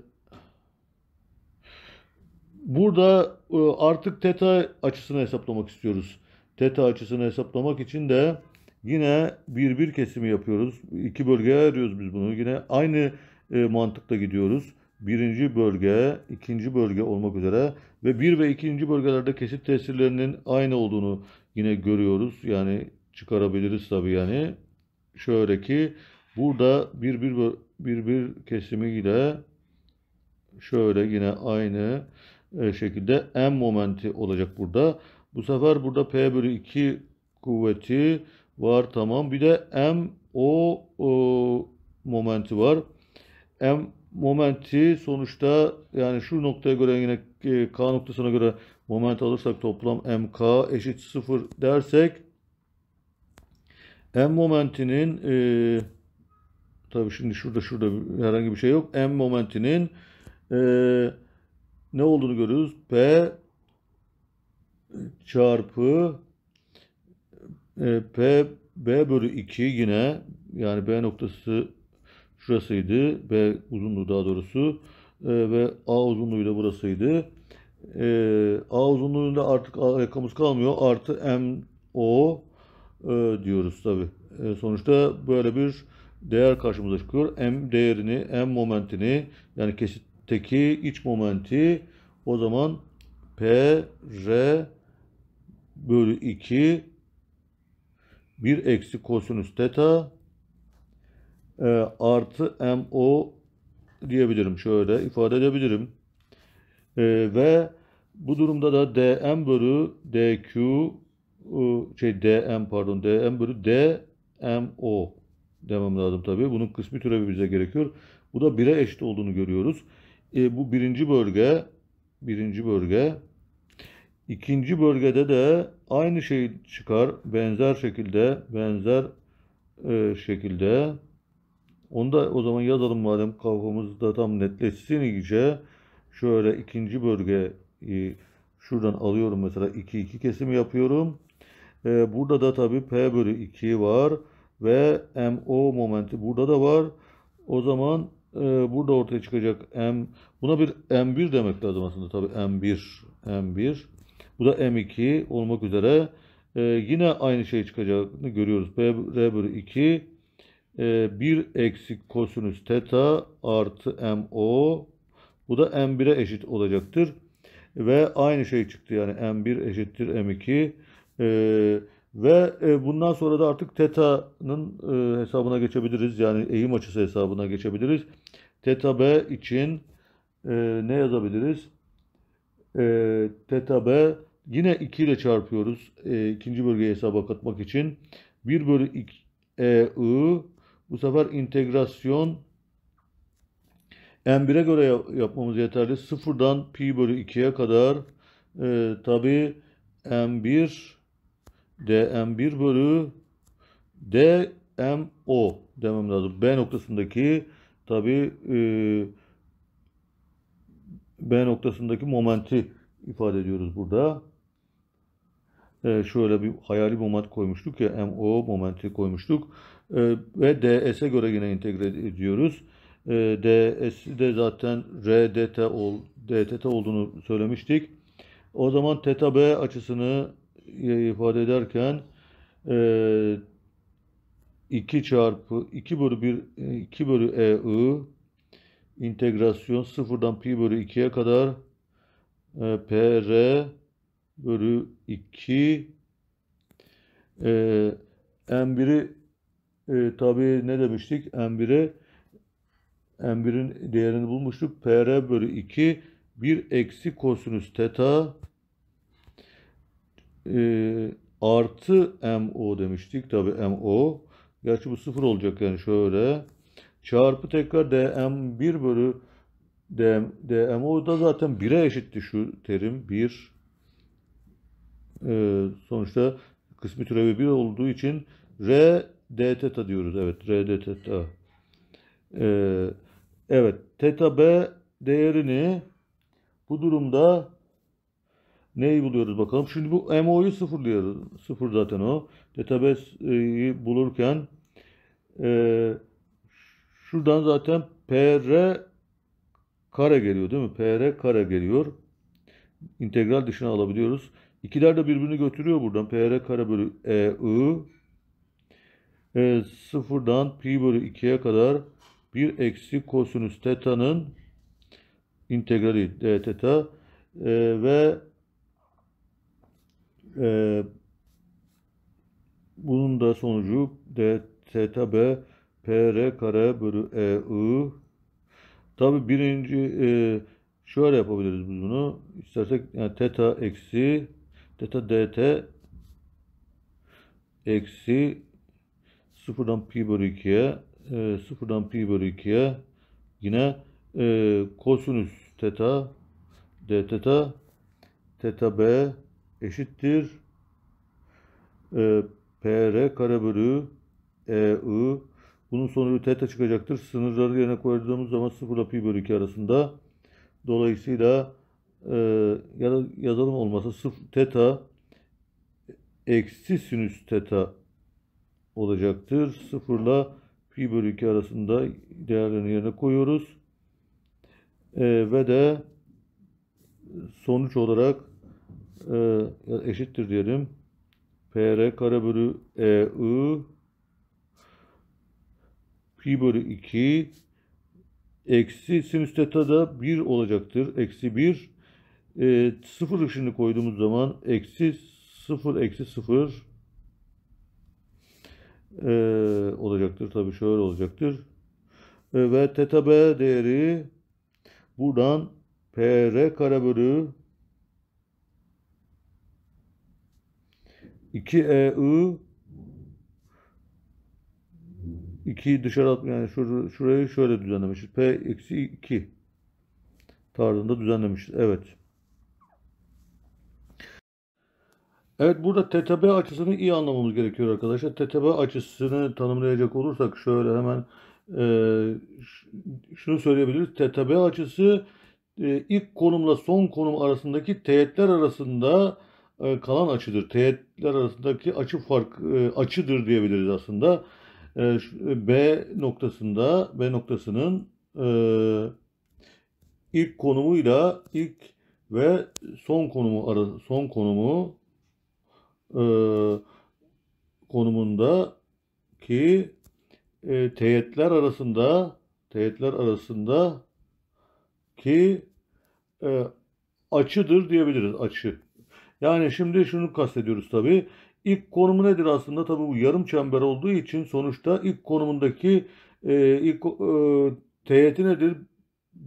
burada e, artık teta açısını hesaplamak istiyoruz. Teta açısını hesaplamak için de yine bir bir kesimi yapıyoruz. İki bölgeye ayırıyoruz biz bunu. Yine aynı e, mantıkla gidiyoruz. Birinci bölge, ikinci bölge olmak üzere ve bir ve ikinci bölgelerde kesit tesirlerinin aynı olduğunu yine görüyoruz. Yani çıkarabiliriz tabii yani. Şöyle ki burada bir bir bir bir kesimiyle şöyle yine aynı e, şekilde M momenti olacak burada. Bu sefer burada P bölü 2 kuvveti var tamam. Bir de M o, o momenti var. M momenti sonuçta yani şu noktaya göre yine e, K noktasına göre moment alırsak toplam mk eşit 0 dersek m momentinin e, tabi şimdi şurada şurada herhangi bir şey yok. M momentinin e, ne olduğunu görüyoruz. P çarpı e, P B bölü 2 yine yani B noktası şurasıydı. B uzunluğu daha doğrusu e, ve A uzunluğu da burasıydı. E, A uzunluğunda artık A rakamımız kalmıyor. Artı M O e, diyoruz tabi. E, sonuçta böyle bir değer karşımıza çıkıyor. M değerini, M momentini yani kesitteki iç momenti o zaman P, R bölü 2 1 eksi kosinüs teta e, artı MO diyebilirim. Şöyle ifade edebilirim. E, ve bu durumda da dm bölü dq şey dm pardon dm bölü dmo demem lazım tabii. Bunun kısmi türevi bize gerekiyor. Bu da 1'e eşit olduğunu görüyoruz. E, bu birinci bölge birinci bölge ikinci bölgede de aynı şey çıkar. Benzer şekilde benzer e, şekilde onu da o zaman yazalım madem kafamızda tam netleşsin iyice. Şöyle ikinci bölge şuradan alıyorum mesela 2 2 kesim yapıyorum. Ee, burada da tabii P bölü 2 var ve MO momenti burada da var. O zaman e, burada ortaya çıkacak M buna bir M1 demek lazım aslında tabii M1 M1 bu da M2 olmak üzere e, yine aynı şey çıkacağını görüyoruz. P R bölü 2 e, 1 eksik kosinüs teta artı MO bu da M1'e eşit olacaktır. Ve aynı şey çıktı yani M1 eşittir M2. Ee, ve e, bundan sonra da artık teta'nın e, hesabına geçebiliriz. Yani eğim açısı hesabına geçebiliriz. Teta B için e, ne yazabiliriz? E, teta B yine 2 ile çarpıyoruz. E, ikinci bölgeyi hesaba katmak için. 1 bölü 2 e, I bu sefer integrasyon M1'e göre yap yapmamız yeterli. Sıfırdan pi bölü 2'ye kadar e, tabi M1 DM1 bölü DMO demem lazım. B noktasındaki tabi e, B noktasındaki momenti ifade ediyoruz burada. E, şöyle bir hayali moment koymuştuk ya MO momenti koymuştuk. E, ve DS'e göre yine entegre ediyoruz e, ee, ds de zaten r dt ol dtt olduğunu söylemiştik. O zaman teta b açısını e, ifade ederken e, 2 çarpı 2 bölü 1 2 e, bölü e i integrasyon sıfırdan pi bölü 2'ye kadar e, pr bölü 2 m1'i e, e tabi ne demiştik m1'e M1'in değerini bulmuştuk. PR bölü 2 1 eksi kosinüs teta e, artı MO demiştik. Tabi MO. Gerçi bu sıfır olacak yani şöyle. Çarpı tekrar DM1 bölü DM, DMO da zaten 1'e eşitti şu terim. 1 e, sonuçta kısmi türevi 1 olduğu için R d teta diyoruz. Evet R d teta. Ee, Evet. Teta B değerini bu durumda neyi buluyoruz bakalım. Şimdi bu MO'yu sıfırlıyoruz. Sıfır zaten o. Teta B'yi bulurken e, şuradan zaten PR kare geliyor değil mi? PR kare geliyor. İntegral dışına alabiliyoruz. İkiler de birbirini götürüyor buradan. PR kare bölü E, E, sıfırdan pi bölü 2'ye kadar 1 eksi kosinüs teta'nın integrali d teta e, ve e, bunun da sonucu d teta b pr kare bölü e i tabi birinci e, şöyle yapabiliriz bunu istersek yani teta eksi teta dt eksi sıfırdan pi bölü 2'ye ee, sıfırdan pi bölü 2'ye yine e, kosinüs teta d teta teta b eşittir e, ee, pr kare bölü e i bunun sonucu teta çıkacaktır. Sınırları yerine koyduğumuz zaman sıfırla pi bölü 2 arasında. Dolayısıyla e, ya da yazalım olmasa sıfır teta eksi sinüs teta olacaktır. Sıfırla pi bölü 2 arasında değerlerini yerine koyuyoruz. E, ve de sonuç olarak e, eşittir diyelim. PR kare bölü E I pi bölü 2 eksi sinüs teta da 1 olacaktır. Eksi 1 e, sıfır ışını koyduğumuz zaman eksi 0 eksi 0 e, olacaktır. Tabi şöyle olacaktır. E, ve teta b değeri buradan pr kare bölü 2 e eu 2 dışarı at yani şur şurayı şöyle düzenlemişiz. P eksi 2 tarzında düzenlemişiz. Evet. Evet burada TTB açısını iyi anlamamız gerekiyor arkadaşlar. TTB açısını tanımlayacak olursak şöyle hemen e, şunu söyleyebiliriz. TTB açısı e, ilk konumla son konum arasındaki teğetler arasında e, kalan açıdır. Teğetler arasındaki açı fark e, açıdır diyebiliriz aslında. E, B noktasında B noktasının e, ilk konumuyla ilk ve son konumu ara son konumu e, konumunda ki e, teğetler arasında teğetler arasında ki e, açıdır diyebiliriz açı. Yani şimdi şunu kastediyoruz tabi. İlk konumu nedir aslında? Tabi bu yarım çember olduğu için sonuçta ilk konumundaki e, ilk e, teğeti nedir?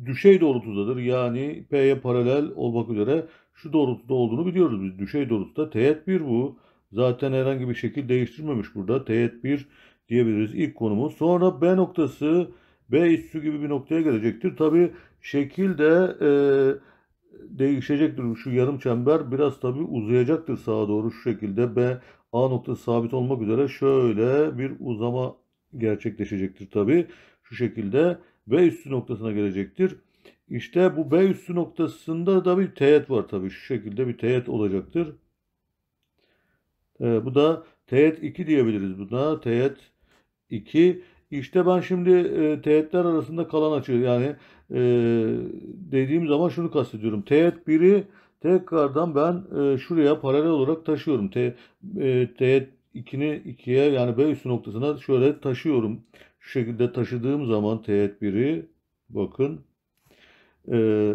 Düşey doğrultudadır. Yani P'ye paralel olmak üzere şu doğrultuda olduğunu biliyoruz biz. Düşey doğrultuda teğet 1 bu. Zaten herhangi bir şekil değiştirmemiş burada. Teğet 1 diyebiliriz ilk konumu. Sonra B noktası B üssü gibi bir noktaya gelecektir. Tabi şekil de e, değişecektir. Şu yarım çember biraz tabi uzayacaktır sağa doğru şu şekilde. B A noktası sabit olmak üzere şöyle bir uzama gerçekleşecektir tabi. Şu şekilde B üstü noktasına gelecektir. İşte bu B üstü noktasında da bir teğet var tabii. Şu şekilde bir teğet olacaktır. Ee, bu da teğet 2 diyebiliriz buna. Teğet 2. İşte ben şimdi e, teğetler arasında kalan açı yani e, dediğim zaman şunu kastediyorum. Teğet 1'i tekrardan ben e, şuraya paralel olarak taşıyorum. Te, e, teğet 2'ni 2'ye yani B üstü noktasına şöyle taşıyorum. Şu şekilde taşıdığım zaman teğet 1'i bakın e,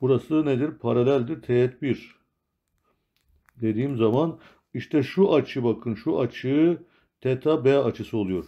burası nedir? Paraleldir. Teğet 1 dediğim zaman işte şu açı bakın şu açı teta b açısı oluyor.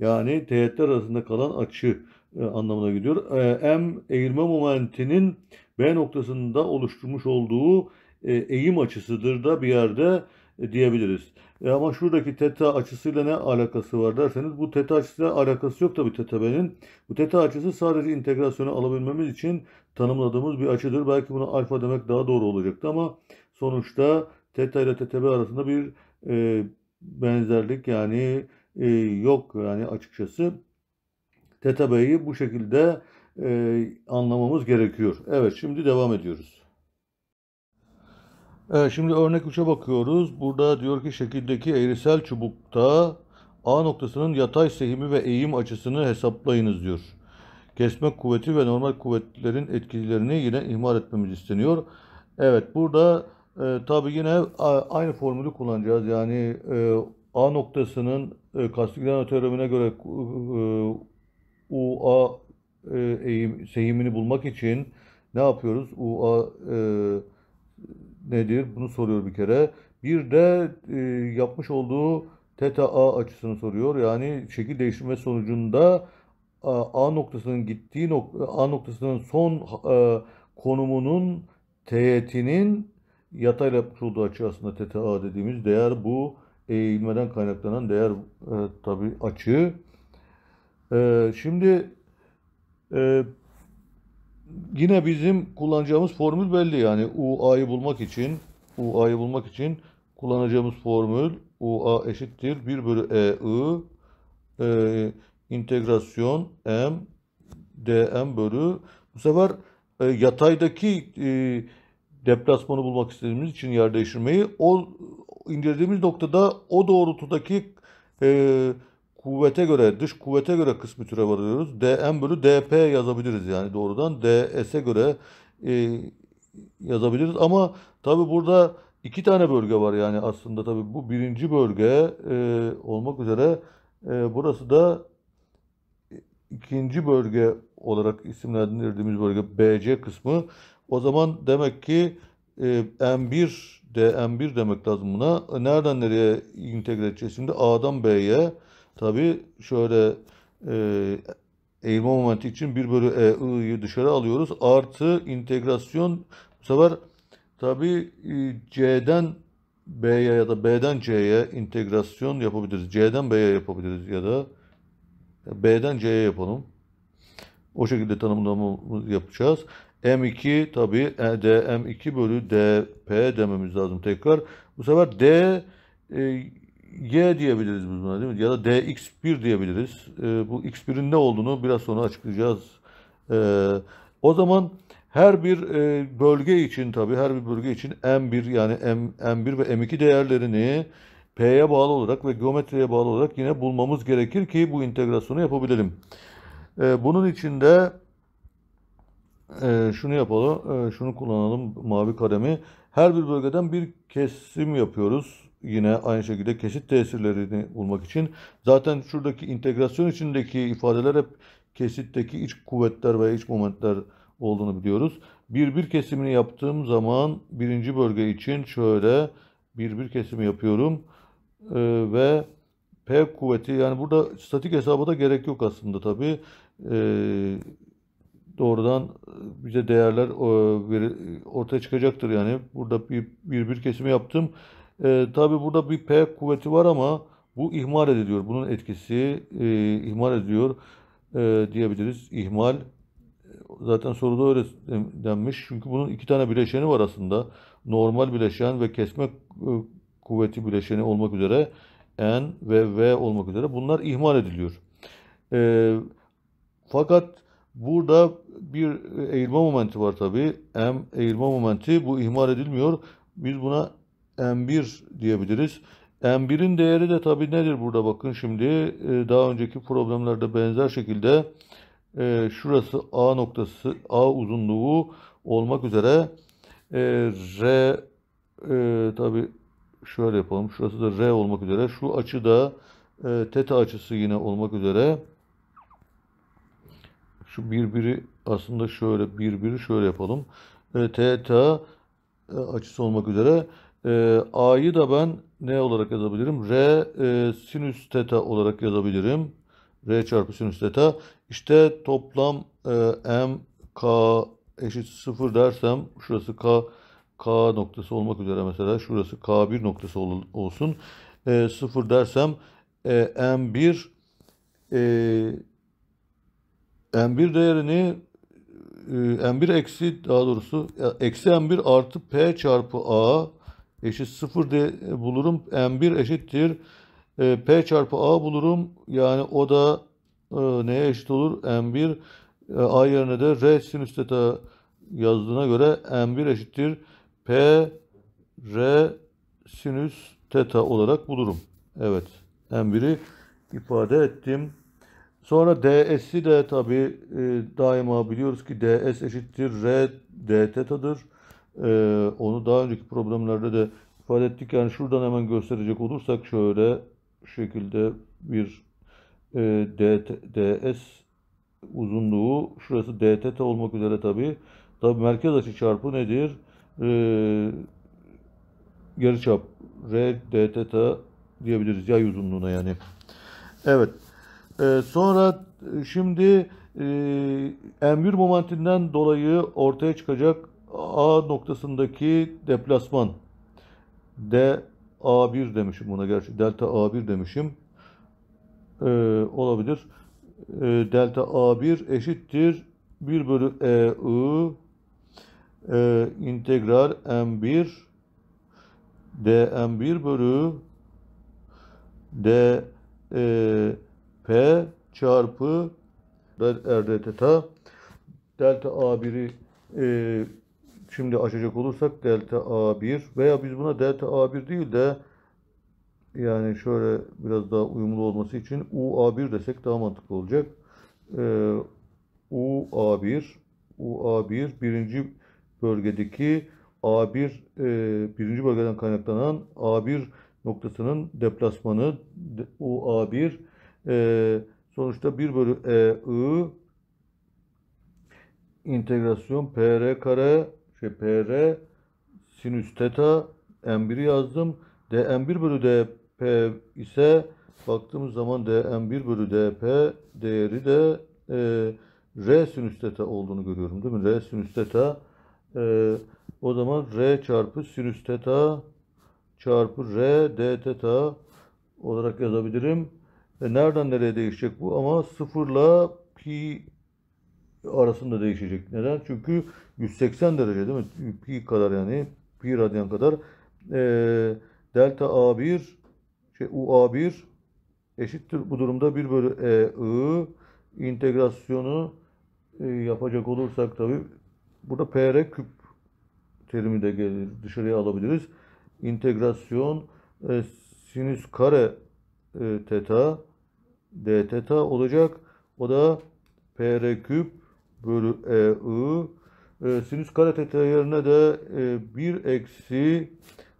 Yani teğetler arasında kalan açı e, anlamına gidiyor. E, M eğilme momentinin B noktasında oluşturmuş olduğu e, eğim açısıdır da bir yerde e, diyebiliriz. E, ama şuradaki teta açısıyla ne alakası var derseniz bu teta açısıyla alakası yok tabi teta B'nin. Bu teta açısı sadece integrasyonu alabilmemiz için tanımladığımız bir açıdır. Belki buna alfa demek daha doğru olacaktı ama sonuçta teta ile ttb arasında bir e, benzerlik yani e, yok yani açıkçası. Teta bu şekilde e, anlamamız gerekiyor. Evet şimdi devam ediyoruz. Evet, şimdi örnek 3'e bakıyoruz. Burada diyor ki şekildeki eğrisel çubukta A noktasının yatay sehimi ve eğim açısını hesaplayınız diyor kesme kuvveti ve normal kuvvetlerin etkilerini yine ihmal etmemiz isteniyor. Evet burada e, tabi yine aynı formülü kullanacağız. Yani e, A noktasının e, Castigliano teoremine göre e, UA e, seyimini bulmak için ne yapıyoruz? UA e, nedir? Bunu soruyor bir kere. Bir de e, yapmış olduğu teta A açısını soruyor. Yani şekil değiştirme sonucunda A noktasının gittiği nokta, A noktasının son e, konumunun teğetinin yatayla kurulduğu açı aslında TTA dediğimiz değer bu eğilmeden kaynaklanan değer e, tabi açı. E, şimdi e, yine bizim kullanacağımız formül belli yani UA'yı bulmak için UA'yı bulmak için kullanacağımız formül UA eşittir 1 bölü EI. E, e integrasyon m dm bölü bu sefer e, yataydaki e, deplasmanı bulmak istediğimiz için yer değiştirmeyi o indirdiğimiz noktada o doğrultudaki e, kuvvete göre, dış kuvvete göre kısmi türev alıyoruz dm bölü dp yazabiliriz yani doğrudan ds'e göre e, yazabiliriz. Ama tabi burada iki tane bölge var yani aslında tabi bu birinci bölge e, olmak üzere e, burası da ikinci bölge olarak isimlendirdiğimiz bölge BC kısmı. O zaman demek ki e, M1 de M1 demek lazım buna. Nereden nereye integre edeceğiz? Şimdi A'dan B'ye tabi şöyle e, eğilme momenti için 1 bölü E, dışarı alıyoruz. Artı integrasyon bu sefer tabi e, C'den B'ye ya da B'den C'ye integrasyon yapabiliriz. C'den B'ye yapabiliriz ya da B'den C'ye yapalım. O şekilde tanımlamamız yapacağız. M2 tabi e, DM2 bölü DP dememiz lazım tekrar. Bu sefer D e, Y diyebiliriz biz buna değil mi? Ya da DX1 diyebiliriz. E, bu X1'in ne olduğunu biraz sonra açıklayacağız. E, o zaman her bir e, bölge için tabi her bir bölge için M1 yani M, M1 ve M2 değerlerini P'ye bağlı olarak ve geometriye bağlı olarak yine bulmamız gerekir ki bu integrasyonu yapabilelim. E, bunun için de e, şunu yapalım, e, şunu kullanalım mavi kalemi. Her bir bölgeden bir kesim yapıyoruz. Yine aynı şekilde kesit tesirlerini bulmak için. Zaten şuradaki integrasyon içindeki ifadeler hep kesitteki iç kuvvetler veya iç momentler olduğunu biliyoruz. Bir bir kesimini yaptığım zaman birinci bölge için şöyle bir bir kesimi yapıyorum e, ve P kuvveti yani burada statik hesaba da gerek yok aslında tabi ee, e, doğrudan bize değerler e, ortaya çıkacaktır yani burada bir bir, bir kesimi yaptım e, ee, tabi burada bir P kuvveti var ama bu ihmal ediliyor bunun etkisi e, ihmal ediliyor e, diyebiliriz ihmal zaten soruda öyle denmiş çünkü bunun iki tane bileşeni var aslında normal bileşen ve kesme e, kuvveti bileşeni olmak üzere N ve V olmak üzere bunlar ihmal ediliyor. E, fakat burada bir eğilme momenti var tabi. M eğilme momenti bu ihmal edilmiyor. Biz buna M1 diyebiliriz. M1'in değeri de tabi nedir burada bakın şimdi e, daha önceki problemlerde benzer şekilde e, şurası A noktası A uzunluğu olmak üzere e, R e, tabi şöyle yapalım. Şurası da R olmak üzere. Şu açı da e, teta açısı yine olmak üzere. Şu birbiri aslında şöyle birbiri şöyle yapalım. E, teta e, açısı olmak üzere. E, A'yı da ben ne olarak yazabilirim? R e, sinüs teta olarak yazabilirim. R çarpı sinüs teta. İşte toplam e, M K eşit 0 dersem şurası K K noktası olmak üzere mesela şurası K1 noktası ol, olsun. E, 0 dersem e, M1 e, M1 değerini e, M1 eksi daha doğrusu eksi M1 artı P çarpı A eşit 0 de bulurum. M1 eşittir. E, P çarpı A bulurum. Yani o da e, neye eşit olur? M1 e, A yerine de R sinüs teta yazdığına göre M1 eşittir. P, R, sinüs, teta olarak bulurum. Evet. En biri ifade ettim. Sonra DS'i de tabi e, daima biliyoruz ki DS eşittir R, D tetadır. E, onu daha önceki problemlerde de ifade ettik. Yani şuradan hemen gösterecek olursak şöyle şekilde bir e, D, DS uzunluğu şurası D teta olmak üzere tabi. Tabi merkez açı çarpı nedir? Ee, yarıçap R, D, teta diyebiliriz yay uzunluğuna yani. Evet. E, sonra şimdi e, M1 momentinden dolayı ortaya çıkacak A noktasındaki deplasman. D A1 demişim buna gerçi. Delta A1 demişim. E, olabilir. E, delta A1 eşittir 1 bölü E I e, integral m1 dm1 bölü d e, p çarpı r teta delta a1'i e, şimdi açacak olursak delta a1 veya biz buna delta a1 değil de yani şöyle biraz daha uyumlu olması için u a 1 desek daha mantıklı olacak. Ee, UA1 a 1 birinci bölgedeki A1 e, birinci bölgeden kaynaklanan A1 noktasının deplasmanı o A1 e, sonuçta 1 bölü e, I integrasyon PR kare şey PR sinüs teta M1'i yazdım. DM1 bölü DP ise baktığımız zaman DM1 bölü DP değeri de e, R sinüs teta olduğunu görüyorum değil mi? R sinüs teta e, o zaman R çarpı sinüs teta çarpı R d teta olarak yazabilirim. E, nereden nereye değişecek bu? Ama sıfırla pi arasında değişecek. Neden? Çünkü 180 derece değil mi? Pi kadar yani. Pi radyan kadar. E, delta A1 şey UA1 eşittir. Bu durumda 1 bölü E I integrasyonu e, yapacak olursak tabii Burada PR küp terimi de gelir. Dışarıya alabiliriz. İntegrasyon e, sinüs kare e, teta d teta olacak. O da PR küp bölü ei E, sinüs kare teta yerine de e, 1 eksi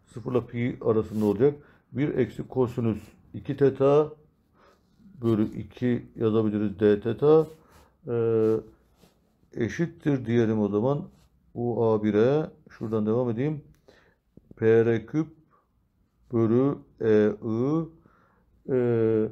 0 ile pi arasında olacak. 1 eksi kosinüs 2 teta bölü 2 yazabiliriz d teta. E, eşittir diyelim o zaman. Bu A1'e şuradan devam edeyim. PR küp bölü EI e,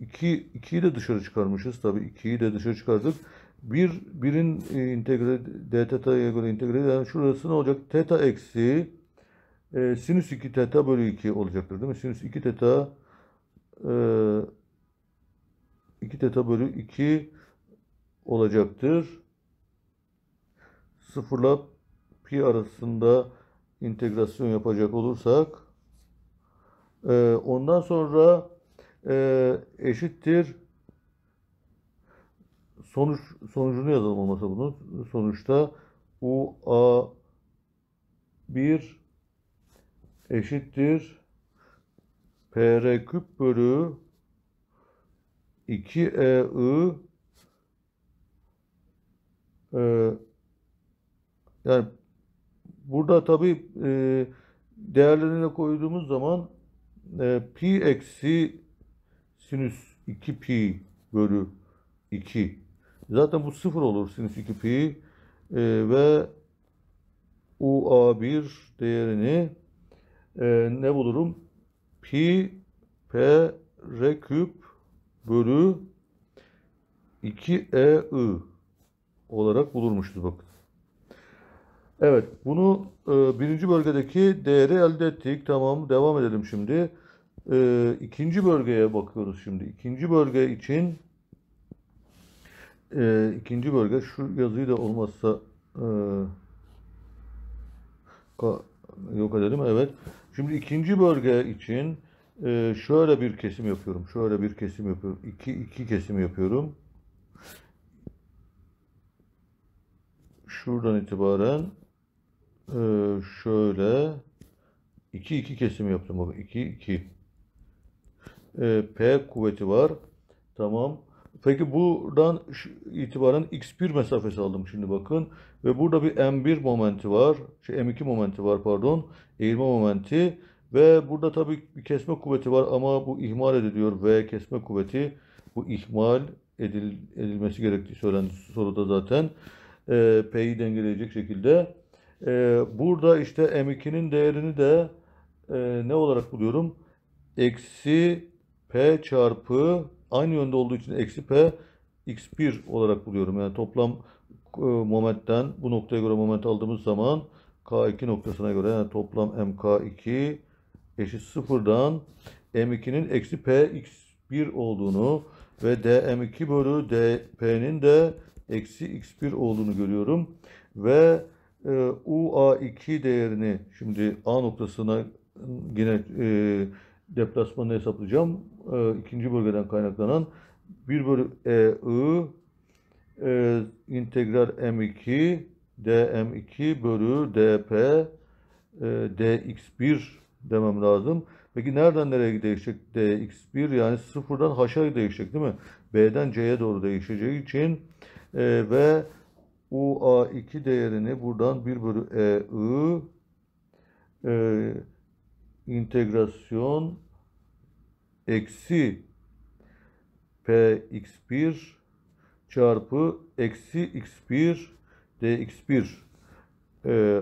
2 2'yi e, de dışarı çıkarmışız. tabi 2'yi de dışarı çıkardık. 1 bir, 1'in e, integre d teta'ya göre integre yani şurası ne olacak? Teta eksi e, sinüs 2 teta bölü 2 olacaktır değil mi? Sinüs 2 teta e, 2 teta bölü 2 olacaktır. 0 ile pi arasında integrasyon yapacak olursak e, ondan sonra e, eşittir sonuç sonucunu yazalım olmasa bunun sonuçta u a 1 eşittir pr küp bölü 2 e I e, yani burada tabi e, değerlerini koyduğumuz zaman e, pi eksi sinüs 2 pi bölü 2 zaten bu sıfır olur sinüs 2 pi e, ve a 1 değerini e, ne bulurum? Pi P R küp bölü 2EI e olarak bulurmuştuk bakın. Evet bunu e, birinci bölgedeki değeri elde ettik. Tamam devam edelim şimdi. E, ikinci bölgeye bakıyoruz şimdi. İkinci bölge için e, ikinci bölge şu yazıyı da olmazsa e, ka, yok edelim. Evet. Şimdi ikinci bölge için e, şöyle bir kesim yapıyorum. Şöyle bir kesim yapıyorum. İki, iki kesim yapıyorum. Şuradan itibaren e, şöyle iki iki kesim yaptım. Bakın iki iki. E, P kuvveti var. Tamam. Peki buradan itibaren x1 mesafesi aldım şimdi bakın. Ve burada bir m1 momenti var. Şey, m2 momenti var pardon. Eğilme momenti. Ve burada tabii bir kesme kuvveti var ama bu ihmal ediliyor ve kesme kuvveti bu ihmal edil, edilmesi gerektiği söylendi soruda zaten. E, P'yi dengeleyecek şekilde. E, burada işte M2'nin değerini de e, ne olarak buluyorum? Eksi P çarpı aynı yönde olduğu için eksi P X1 olarak buluyorum. Yani toplam e, momentten bu noktaya göre moment aldığımız zaman K2 noktasına göre yani toplam MK2 eşit sıfırdan M2'nin eksi Px1 olduğunu ve dm2 bölü dp'nin de eksi x1 olduğunu görüyorum. Ve e, ua2 değerini şimdi a noktasına yine e, deplasmanını hesaplayacağım. E, ikinci bölgeden kaynaklanan 1 bölü e, i e, integral m2 dm2 bölü dp e, dx1 demem lazım. Peki nereden nereye değişecek? X 1 yani sıfırdan haşa değişecek değil mi? B'den C'ye doğru değişeceği için e, ve UA2 değerini buradan 1 bölü EI e, integrasyon eksi px1 çarpı eksi x1 dx1 e,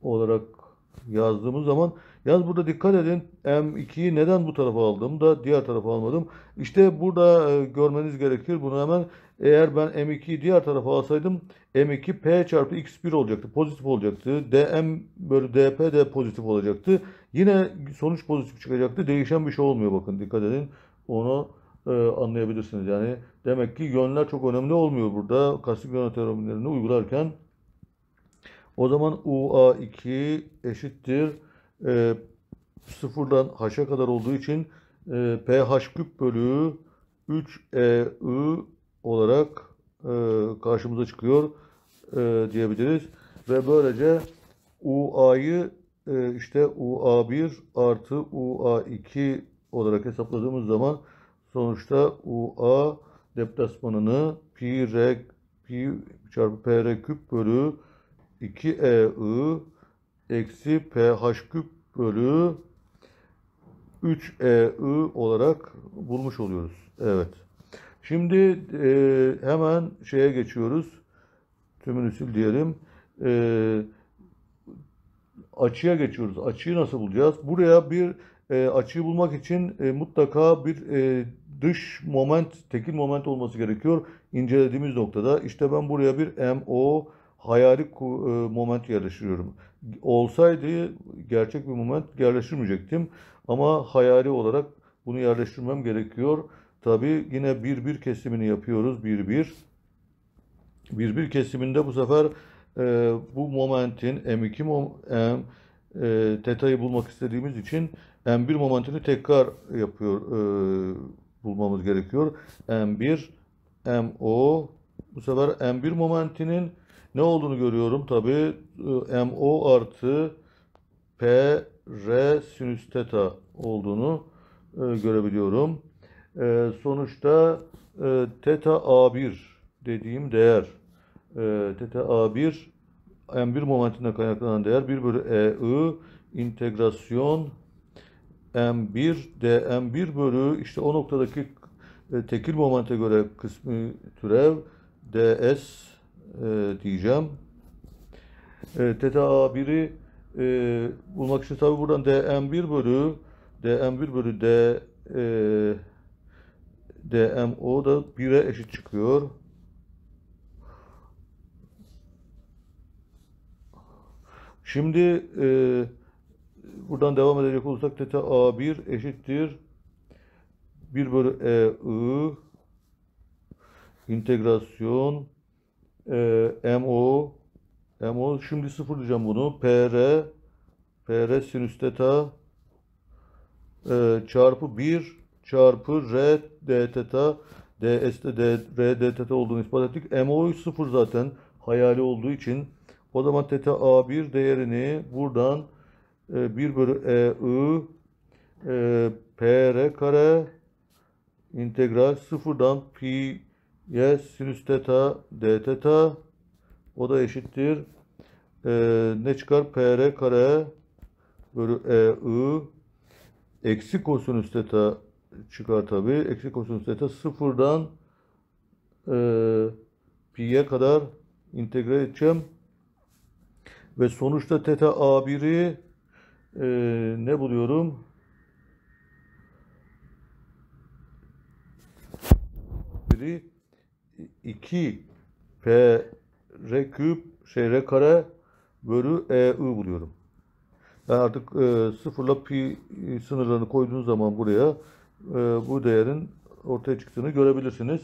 olarak yazdığımız zaman yaz burada dikkat edin M2'yi neden bu tarafa aldım da diğer tarafa almadım. İşte burada e, görmeniz gerekir. Bunu hemen eğer ben M2'yi diğer tarafa alsaydım M2 P çarpı X1 olacaktı. Pozitif olacaktı. DM bölü DP de pozitif olacaktı. Yine sonuç pozitif çıkacaktı. Değişen bir şey olmuyor bakın dikkat edin. Onu e, anlayabilirsiniz. Yani demek ki yönler çok önemli olmuyor burada. Kastik yön teoremlerini uygularken o zaman UA2 eşittir e, sıfırdan haşa kadar olduğu için e, pH küp bölü 3EU olarak e, karşımıza çıkıyor e, diyebiliriz. Ve böylece UA'yı e, işte UA1 artı UA2 olarak hesapladığımız zaman sonuçta UA deplasmanını pi, r, pi çarpı PR küp bölü 2EI e, eksi pH küp bölü 3EI olarak bulmuş oluyoruz. Evet. Şimdi e, hemen şeye geçiyoruz. Tümünüsül diyelim. E, açıya geçiyoruz. Açıyı nasıl bulacağız? Buraya bir e, açıyı bulmak için e, mutlaka bir e, dış moment, tekil moment olması gerekiyor. İncelediğimiz noktada. İşte ben buraya bir MO hayali e, moment yerleştiriyorum. Olsaydı gerçek bir moment yerleştirmeyecektim. Ama hayali olarak bunu yerleştirmem gerekiyor. Tabi yine bir bir kesimini yapıyoruz. Bir bir. Bir bir kesiminde bu sefer e, bu momentin M2 mom, M, e, teta'yı bulmak istediğimiz için M1 momentini tekrar yapıyor e, bulmamız gerekiyor. M1 MO bu sefer M1 momentinin ne olduğunu görüyorum tabi. Ee, MO artı P R sinüs e, ee, e, teta olduğunu görebiliyorum. Sonuçta teta A1 dediğim değer ee, teta A1 M1 momentinden kaynaklanan değer 1 bölü EI integrasyon M1 DM1 bölü işte o noktadaki e, tekil momente göre kısmi türev DS e, diyeceğim. E, teta A1'i e, bulmak için tabi buradan dm1 bölü dm1 bölü d e, dmo da 1'e eşit çıkıyor. Şimdi e, buradan devam edecek olursak teta A1 eşittir 1 bölü E I integrasyon e, ee, MO MO şimdi sıfır diyeceğim bunu. PR PR sinüs teta e, çarpı 1 çarpı R d teta ds d R d teta olduğunu ispat ettik. MO sıfır zaten hayali olduğu için o zaman teta A1 değerini buradan e, 1 bölü E I e, PR kare integral sıfırdan pi y sinüs teta d teta o da eşittir. E, ne çıkar? PR kare bölü e i eksi kosinüs teta çıkar tabi. Eksi kosinüs teta sıfırdan e, pi'ye kadar integre edeceğim. Ve sonuçta teta a1'i e, ne buluyorum? Biri 2 P R küp şey R kare bölü E u buluyorum. Yani artık e, sıfırla pi sınırlarını koyduğunuz zaman buraya e, bu değerin ortaya çıktığını görebilirsiniz.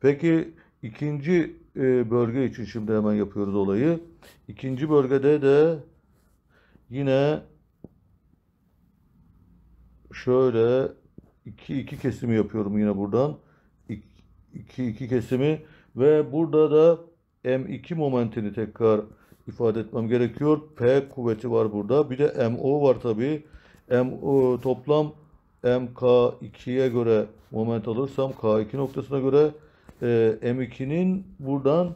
Peki ikinci e, bölge için şimdi hemen yapıyoruz olayı. İkinci bölgede de yine şöyle 2 2 kesimi yapıyorum yine buradan. 2 2 kesimi ve burada da M2 momentini tekrar ifade etmem gerekiyor. P kuvveti var burada. Bir de MO var tabii. M toplam MK2'ye göre moment alırsam K2 noktasına göre e, M2'nin buradan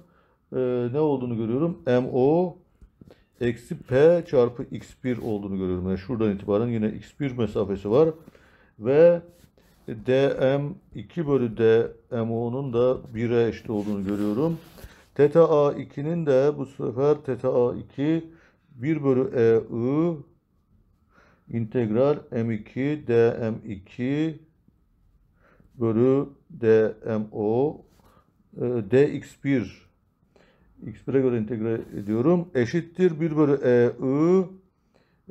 e, ne olduğunu görüyorum. MO eksi P çarpı X1 olduğunu görüyorum. Yani şuradan itibaren yine X1 mesafesi var. Ve dm 2 bölü dmo'nun da 1'e eşit olduğunu görüyorum. Teta A2'nin de bu sefer teta A2 1 bölü e integral m2 dm2 bölü dmo e, dx1 x1'e göre integre ediyorum. Eşittir 1 bölü e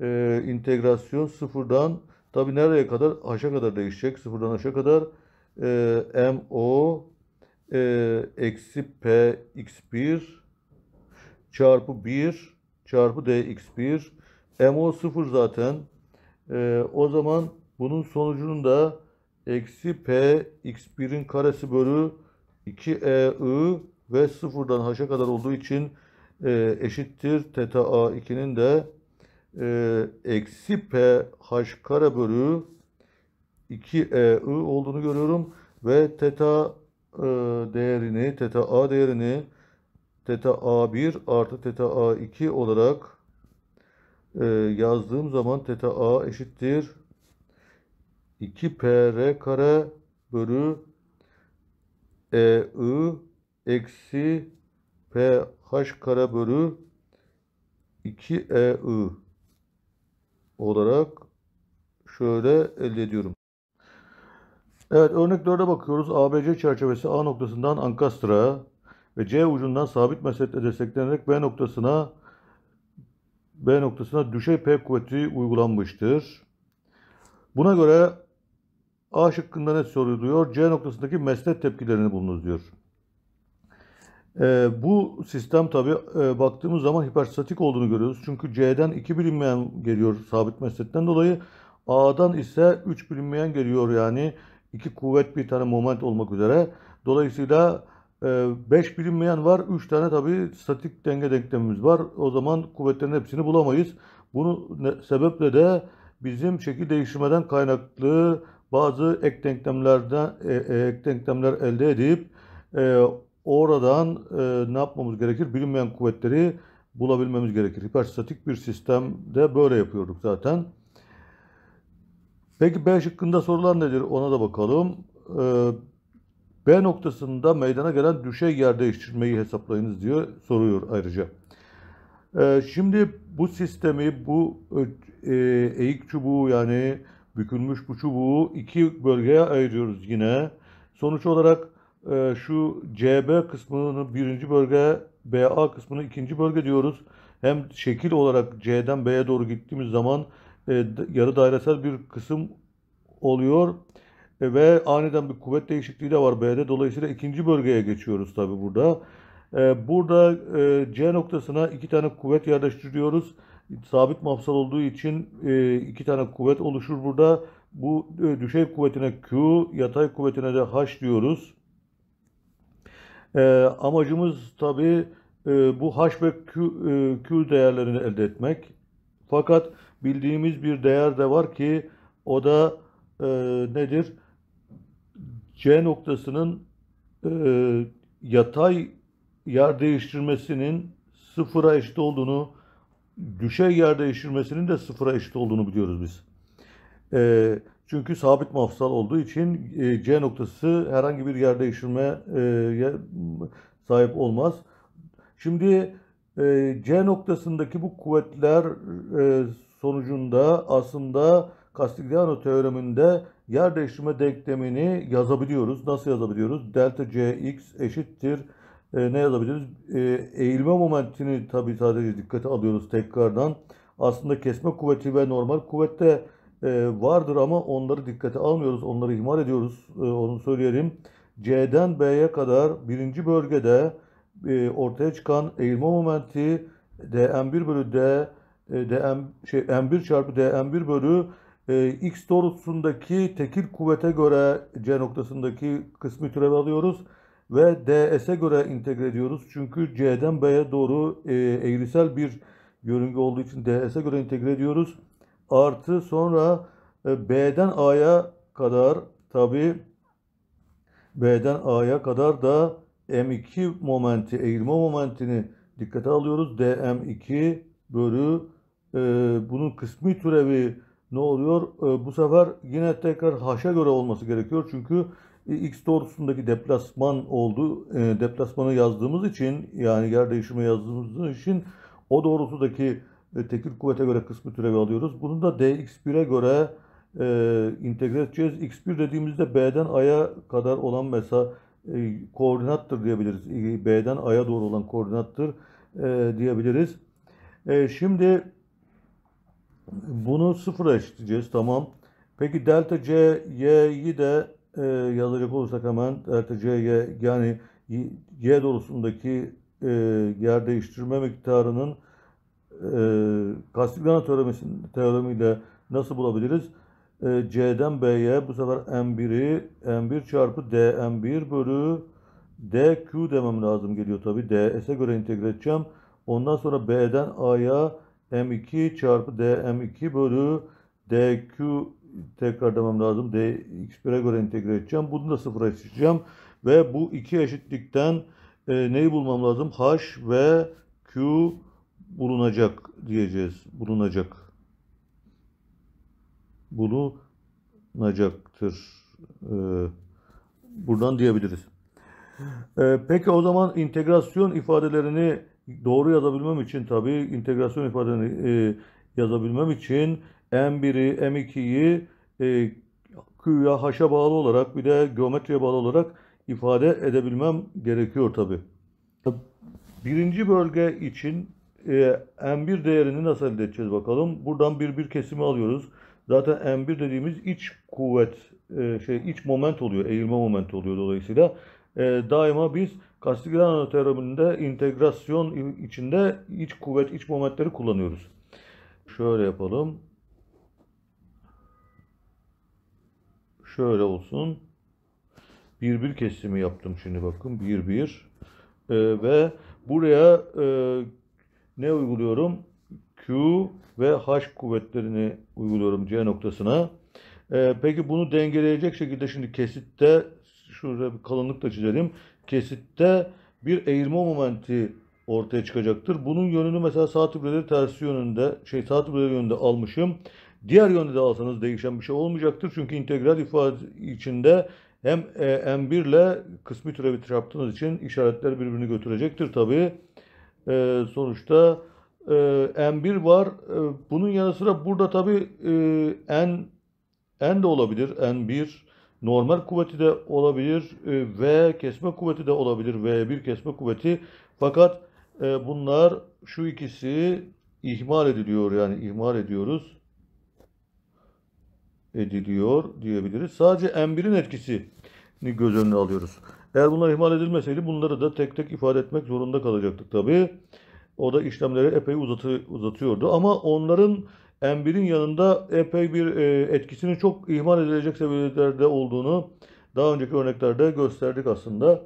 e, integrasyon sıfırdan Tabi nereye kadar? Aşağı kadar değişecek. Sıfırdan aşağı kadar e, ee, MO e, eksi P X1 çarpı 1 çarpı DX1 MO 0 zaten. E, o zaman bunun sonucunun da eksi P X1'in karesi bölü 2 E I ve sıfırdan haşa kadar olduğu için e, eşittir. Teta A2'nin de e, eksi pH kare bölü 2EU olduğunu görüyorum. Ve teta e, değerini, teta A değerini teta A1 artı teta A2 olarak e, yazdığım zaman teta A eşittir 2PR kare bölü EI eksi p PH kare bölü 2EI olarak şöyle elde ediyorum. Evet örnek 4'e bakıyoruz. ABC çerçevesi A noktasından ankastra ve C ucundan sabit mesnetle desteklenerek B noktasına B noktasına düşey P kuvveti uygulanmıştır. Buna göre A şıkkında ne soruluyor? C noktasındaki mesnet tepkilerini bulunuz diyor. E, bu sistem tabi e, baktığımız zaman hiperstatik olduğunu görüyoruz. Çünkü C'den 2 bilinmeyen geliyor sabit mesnetten dolayı. A'dan ise 3 bilinmeyen geliyor yani iki kuvvet bir tane moment olmak üzere. Dolayısıyla 5 e, bilinmeyen var. 3 tane tabi statik denge denklemimiz var. O zaman kuvvetlerin hepsini bulamayız. Bunu sebeple de bizim şekil değiştirmeden kaynaklı bazı ek denklemlerden e, e, ek denklemler elde edip Oradan e, ne yapmamız gerekir? Bilinmeyen kuvvetleri bulabilmemiz gerekir. Hiperstatik bir sistemde böyle yapıyorduk zaten. Peki B şıkkında sorulan nedir? Ona da bakalım. Ee, B noktasında meydana gelen düşey yer değiştirmeyi hesaplayınız diyor soruyor ayrıca. Ee, şimdi bu sistemi, bu e, eğik çubuğu yani bükülmüş bu çubuğu iki bölgeye ayırıyoruz yine. Sonuç olarak ee, şu CB kısmını birinci bölge, BA kısmını ikinci bölge diyoruz. Hem şekil olarak C'den B'ye doğru gittiğimiz zaman e, yarı dairesel bir kısım oluyor. E, ve aniden bir kuvvet değişikliği de var B'de. Dolayısıyla ikinci bölgeye geçiyoruz tabi burada. E, burada C noktasına iki tane kuvvet yerleştiriyoruz. Sabit mafsal olduğu için iki tane kuvvet oluşur burada. Bu düşey kuvvetine Q, yatay kuvvetine de H diyoruz. E, amacımız tabii e, bu H ve Q, e, Q değerlerini elde etmek. Fakat bildiğimiz bir değer de var ki o da e, nedir? C noktasının e, yatay yer değiştirmesinin sıfıra eşit olduğunu, düşey yer değiştirmesinin de sıfıra eşit olduğunu biliyoruz biz. E, çünkü sabit mafsal olduğu için e, C noktası herhangi bir yer değiştirmeye e, sahip olmaz. Şimdi e, C noktasındaki bu kuvvetler sonucunda aslında Castigliano teoreminde yer değiştirme denklemini yazabiliyoruz. Nasıl yazabiliyoruz? Delta Cx eşittir. E, ne yazabiliriz? E, eğilme momentini tabii sadece dikkate alıyoruz tekrardan. Aslında kesme kuvveti ve normal kuvvette ee, vardır ama onları dikkate almıyoruz, onları ihmal ediyoruz. Ee, onu söyleyelim. C'den B'ye kadar birinci bölgede e, ortaya çıkan eğilme momenti dm1 bölü d e, dm şey m1 çarpı dm1 bölü e, x doğrultusundaki tekil kuvvete göre c noktasındaki kısmı türev alıyoruz ve ds'e göre integre ediyoruz. Çünkü c'den b'ye doğru eğrisel bir yörünge olduğu için ds'e göre integre ediyoruz artı sonra e, B'den A'ya kadar tabi B'den A'ya kadar da M2 momenti, eğilme momentini dikkate alıyoruz. DM2 bölü e, bunun kısmi türevi ne oluyor? E, bu sefer yine tekrar H'a göre olması gerekiyor. Çünkü e, X doğrusundaki deplasman oldu. E, deplasmanı yazdığımız için yani yer değişimi yazdığımız için o doğrusudaki tekil kuvvete göre kısmi türevi alıyoruz. Bunu da dx1'e göre e, integre edeceğiz. x1 dediğimizde b'den a'ya kadar olan mesela e, koordinattır diyebiliriz. E, b'den a'ya doğru olan koordinattır e, diyebiliriz. E, şimdi bunu sıfıra eşitleyeceğiz. Tamam. Peki delta c y'yi de e, yazacak olursak hemen delta c y yani y doğrusundaki e, yer değiştirme miktarının Castigliano ee, teoremiyle nasıl bulabiliriz? E, C'den B'ye bu sefer M1'i M1 çarpı d m 1 bölü DQ demem lazım geliyor tabi. DS'e göre entegre edeceğim. Ondan sonra B'den A'ya M2 çarpı d m 2 bölü DQ tekrar demem lazım. DX1'e göre entegre edeceğim. Bunu da sıfıra eşitleyeceğim. Ve bu iki eşitlikten e, neyi bulmam lazım? H ve Q bulunacak diyeceğiz. Bulunacak. Bulunacaktır. Ee, buradan diyebiliriz. Ee, peki o zaman integrasyon ifadelerini doğru yazabilmem için tabi integrasyon ifadelerini e, yazabilmem için M1'i, M2'yi e, Q'ya, H'a bağlı olarak bir de geometriye bağlı olarak ifade edebilmem gerekiyor tabi Birinci bölge için e, ee, M1 değerini nasıl elde edeceğiz bakalım. Buradan bir bir kesimi alıyoruz. Zaten M1 dediğimiz iç kuvvet, e, şey iç moment oluyor, eğilme momenti oluyor dolayısıyla. E, daima biz Castigliano teoreminde integrasyon içinde iç kuvvet, iç momentleri kullanıyoruz. Şöyle yapalım. Şöyle olsun. Bir bir kesimi yaptım şimdi bakın. Bir bir. E, ve buraya e, ne uyguluyorum? Q ve H kuvvetlerini uyguluyorum C noktasına. Ee, peki bunu dengeleyecek şekilde şimdi kesitte şurada bir kalınlık da çizelim. Kesitte bir eğirme momenti ortaya çıkacaktır. Bunun yönünü mesela saat ibreleri tersi yönünde, şey saat ibreleri yönünde almışım. Diğer yönde de alsanız değişen bir şey olmayacaktır. Çünkü integral ifade içinde hem e, M1 ile kısmi türevi çarptığınız için işaretler birbirini götürecektir tabii e, sonuçta e, N1 var. E, bunun yanı sıra burada tabii e, N, N de olabilir. N1 normal kuvveti de olabilir. E, v kesme kuvveti de olabilir. V1 kesme kuvveti. Fakat e, bunlar şu ikisi ihmal ediliyor yani ihmal ediyoruz ediliyor diyebiliriz. Sadece n 1in etkisini göz önüne alıyoruz. Eğer bunlar ihmal edilmeseydi bunları da tek tek ifade etmek zorunda kalacaktık tabii. O da işlemleri epey uzatı, uzatıyordu ama onların M1'in yanında epey bir e, etkisinin çok ihmal edilecek seviyelerde olduğunu daha önceki örneklerde gösterdik aslında.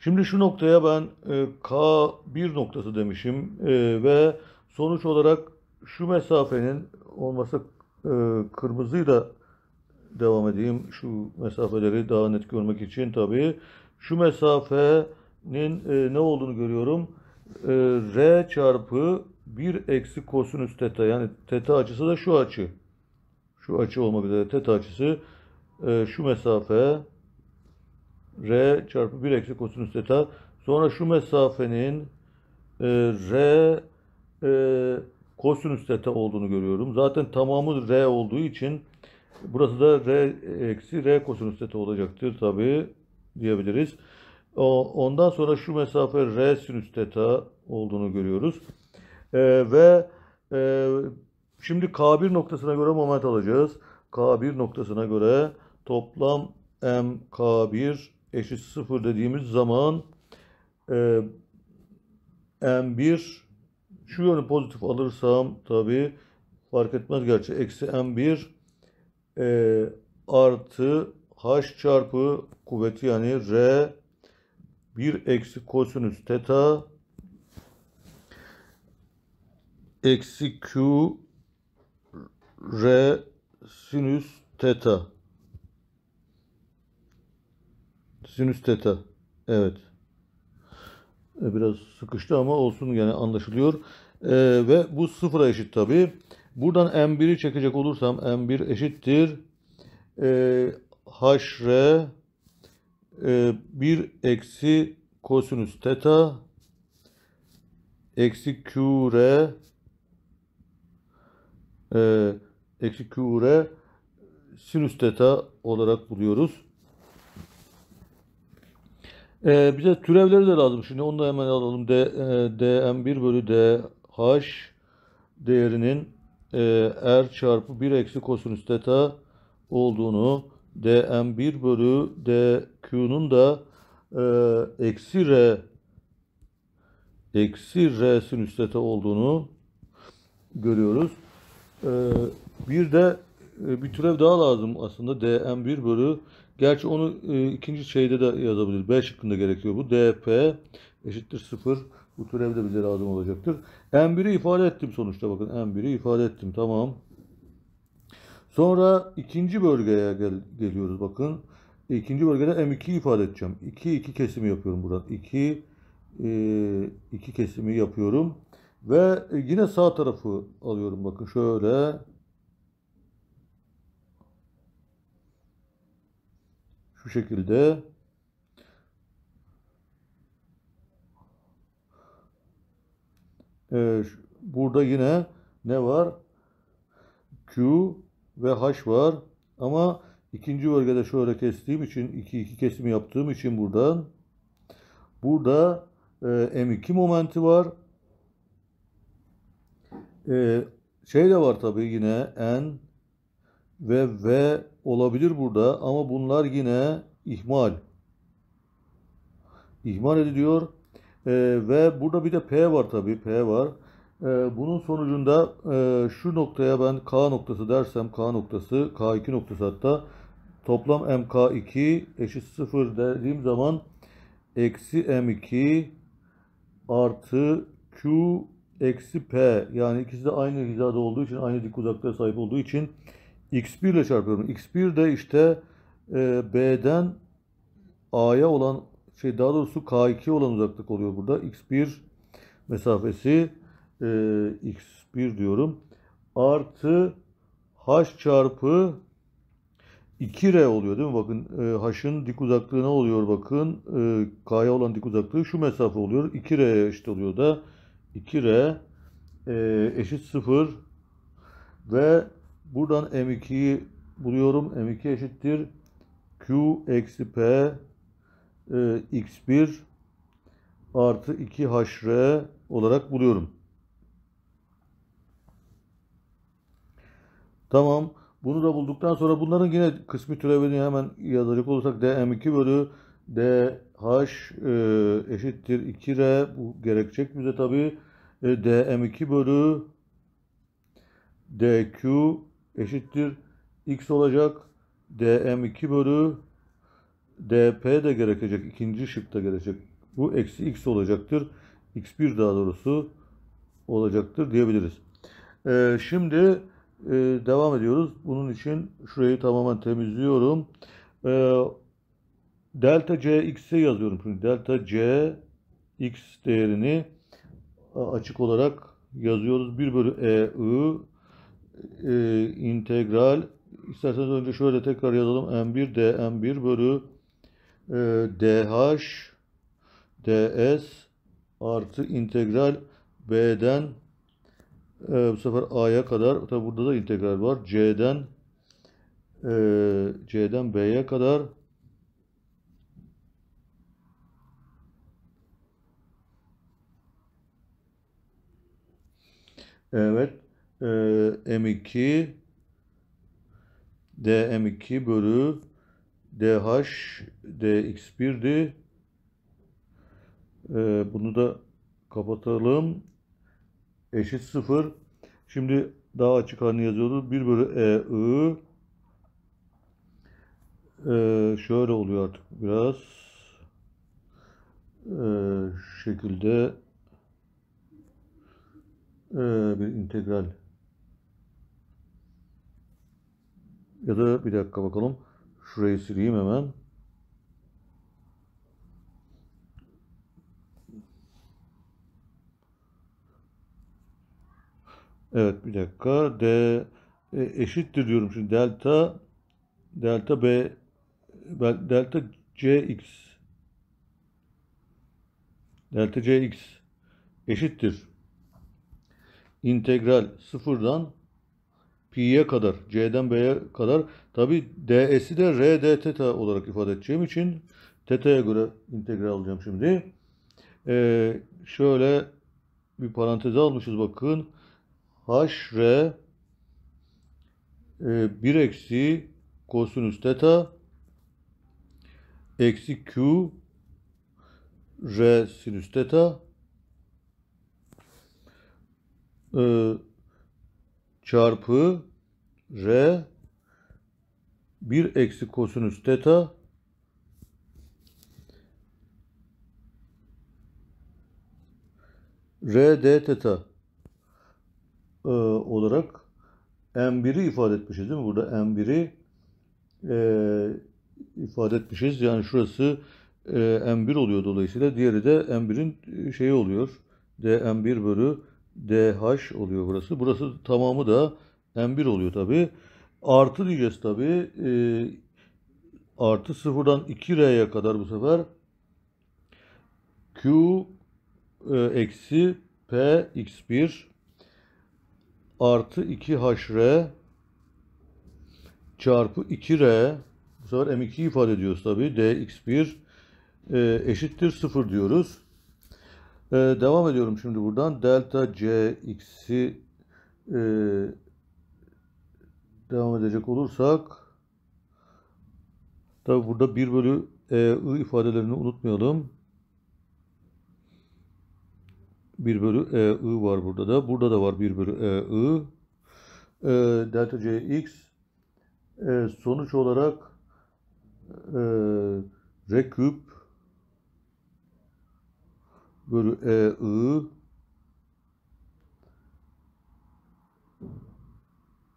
Şimdi şu noktaya ben e, K1 noktası demişim e, ve sonuç olarak şu mesafenin olması e, kırmızıyla devam edeyim. Şu mesafeleri daha net görmek için tabii. Şu mesafenin e, ne olduğunu görüyorum. E, R çarpı 1 eksi kosinüs teta. Yani teta açısı da şu açı. Şu açı olmak üzere teta açısı. E, şu mesafe R çarpı 1 eksi kosinüs teta. Sonra şu mesafenin e, R e, kosinüs teta olduğunu görüyorum. Zaten tamamı R olduğu için Burası da R eksi R kosinüs teta olacaktır tabi diyebiliriz. Ondan sonra şu mesafe R sinüs teta olduğunu görüyoruz. E, ve e, şimdi K1 noktasına göre moment alacağız. K1 noktasına göre toplam m k 1 eşit 0 dediğimiz zaman e, M1 şu yönü pozitif alırsam tabi fark etmez gerçi eksi M1 e, artı h çarpı kuvveti yani r 1 eksi kosinüs teta eksi q r sinüs teta sinüs teta evet ee, biraz sıkıştı ama olsun yani anlaşılıyor ee, ve bu sıfıra eşit tabi Buradan M1'i çekecek olursam M1 eşittir. Ee, e, HR e, 1 eksi kosinüs teta eksi QR e, eksi QR sinüs teta olarak buluyoruz. E, bize türevleri de lazım. Şimdi onu da hemen alalım. D, e, DM1 bölü DH değerinin e, ee, r er çarpı 1 eksi kosinüs teta olduğunu dm1 bölü dq'nun da e, eksi r eksi r sinüs teta olduğunu görüyoruz. E, bir de e, bir türev daha lazım aslında dm1 bölü gerçi onu e, ikinci şeyde de yazabilir. B şıkkında gerekiyor bu. dp eşittir 0 bu türev de bize lazım olacaktır. M1'i ifade ettim sonuçta bakın. M1'i ifade ettim. Tamam. Sonra ikinci bölgeye gel geliyoruz bakın. İkinci bölgede m 2 ifade edeceğim. 2, 2 kesimi yapıyorum buradan. 2, 2 e, kesimi yapıyorum. Ve yine sağ tarafı alıyorum bakın. Şöyle. Şu şekilde. e, burada yine ne var? Q ve H var. Ama ikinci bölgede şöyle kestiğim için, iki iki kesimi yaptığım için buradan burada e, M2 momenti var. E, şey de var tabii yine N ve V olabilir burada ama bunlar yine ihmal. İhmal ediliyor. E, ve burada bir de P var tabii. P var. E, bunun sonucunda e, şu noktaya ben K noktası dersem K noktası K2 noktası hatta toplam MK2 eşit 0 dediğim zaman eksi M2 artı Q eksi P yani ikisi de aynı hizada olduğu için aynı dik uzaklığa sahip olduğu için X1 ile çarpıyorum. X1 de işte e, B'den A'ya olan şey daha doğrusu K2 olan uzaklık oluyor burada. X1 mesafesi e, X1 diyorum. Artı H çarpı 2R oluyor değil mi? Bakın e, H'ın dik uzaklığı ne oluyor? Bakın e, K'ya olan dik uzaklığı şu mesafe oluyor. 2R'ye eşit oluyor da 2R e, eşit 0 ve buradan M2'yi buluyorum. M2 eşittir Q eksi P e, x1 artı 2 hre olarak buluyorum. Tamam. Bunu da bulduktan sonra bunların yine kısmi türevini hemen yazacak olursak dm2 bölü dh e, eşittir 2r bu gerekecek bize tabi e, dm2 bölü dq eşittir x olacak dm2 bölü dp de gerekecek. ikinci şıkta gerekecek. Bu eksi x olacaktır. x1 daha doğrusu olacaktır diyebiliriz. Ee, şimdi e, devam ediyoruz. Bunun için şurayı tamamen temizliyorum. Ee, delta c x'e yazıyorum. Şimdi delta c x değerini e, açık olarak yazıyoruz. 1 bölü e i e, integral isterseniz önce şöyle tekrar yazalım. m1 d m1 bölü ee, DH DS artı integral B'den e, bu sefer A'ya kadar tabi burada da integral var. C'den e, C'den B'ye kadar Evet. E, M2 DM2 bölü DH DX1'di. Ee, bunu da kapatalım. Eşit 0. Şimdi daha açık halini yazıyoruz. 1 bölü E I. Ee, şöyle oluyor artık biraz. Ee, şu şekilde ee, bir integral ya da bir dakika bakalım. Şurayı sileyim hemen. Evet bir dakika. D e, eşittir diyorum şimdi delta delta B delta CX delta CX eşittir. İntegral sıfırdan P'ye kadar, C'den B'ye kadar tabi DS'i de R, D, teta olarak ifade edeceğim için teta'ya göre integral alacağım şimdi. Ee, şöyle bir paranteze almışız bakın. H, R e, 1 eksi kosinüs teta eksi Q R sinüs teta ee, çarpı R 1 eksi kosinüs teta R d teta e, olarak M1'i ifade etmişiz değil mi? Burada M1'i e, ifade etmişiz. Yani şurası e, M1 oluyor dolayısıyla. Diğeri de M1'in e, şeyi oluyor. D M1 bölü DH oluyor burası. Burası tamamı da M1 oluyor tabi. Artı diyeceğiz tabi. E, ee, artı sıfırdan 2R'ye kadar bu sefer Q e, eksi P X1 artı 2HR çarpı 2R bu sefer M2 ifade ediyoruz tabi. DX1 e, eşittir 0 diyoruz. Ee, devam ediyorum şimdi buradan. Delta Cx'i e, devam edecek olursak tabi burada 1 bölü e, I ifadelerini unutmayalım. 1 bölü e, I var burada da. Burada da var 1 bölü e, I. E, delta Cx e, sonuç olarak e, R küp bölü e i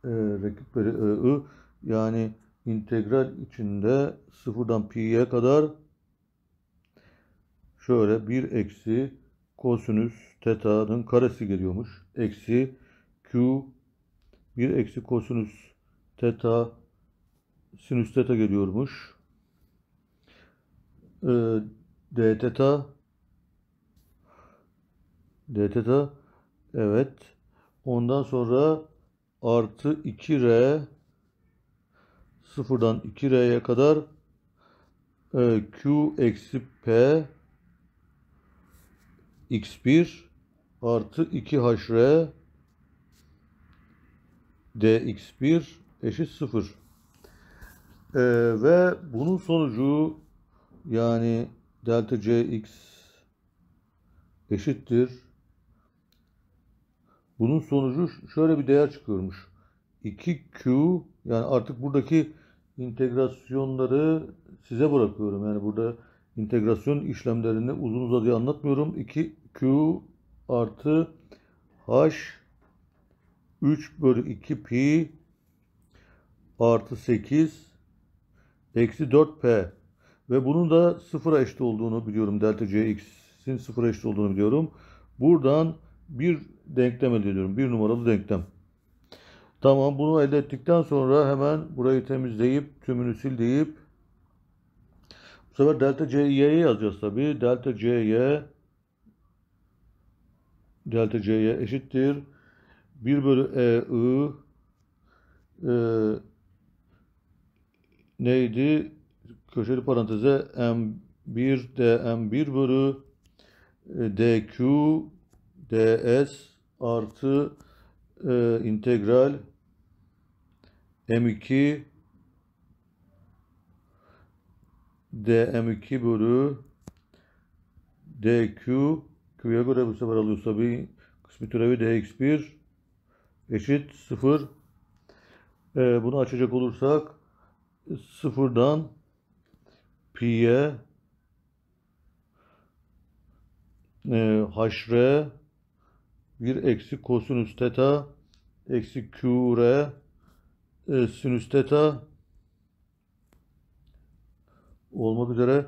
e, rakip bölü e i yani integral içinde sıfırdan pi'ye kadar şöyle bir eksi kosinüs teta'nın karesi geliyormuş. Eksi q bir eksi kosinüs teta sinüs teta geliyormuş. E, d teta dθ evet. Ondan sonra artı 2r sıfırdan 2r'ye kadar e, q eksi p x1 artı 2hr dx1 eşit 0. Ee, ve bunun sonucu yani delta cx eşittir bunun sonucu şöyle bir değer çıkıyormuş. 2Q yani artık buradaki integrasyonları size bırakıyorum. Yani burada integrasyon işlemlerini uzun uzadıya anlatmıyorum. 2Q artı H 3 bölü 2 pi artı 8 eksi 4 p ve bunun da sıfıra eşit olduğunu biliyorum. Delta c x'in sıfıra eşit olduğunu biliyorum. Buradan bir denklem elde ediyorum. Bir numaralı denklem. Tamam bunu elde ettikten sonra hemen burayı temizleyip tümünü sil deyip bu sefer delta CY'yi yazacağız tabi. Delta CY delta C'ye eşittir. 1 bölü E I e, neydi? Köşeli paranteze M1 DM1 bölü e, DQ DS artı e, integral m2 dm2 bölü dq q'ya göre bu sefer alıyorsa bir kısmi türevi dx1 eşit 0 ee, bunu açacak olursak 0'dan pi'ye e, haşre 1 eksi kosinüs teta eksi qr e, sinüs teta olmak üzere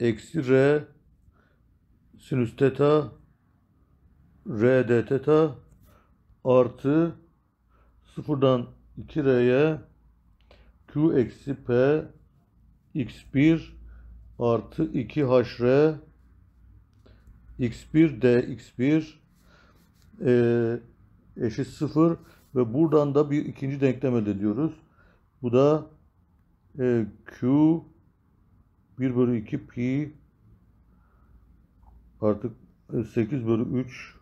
eksi r sinüs teta r d teta artı sıfırdan 2r'ye q eksi p x1 artı 2 r x1 d x1 e, eşit 0 ve buradan da bir ikinci denklem elde ediyoruz. Bu da e, Q 1 bölü 2 pi artık e, 8 bölü 3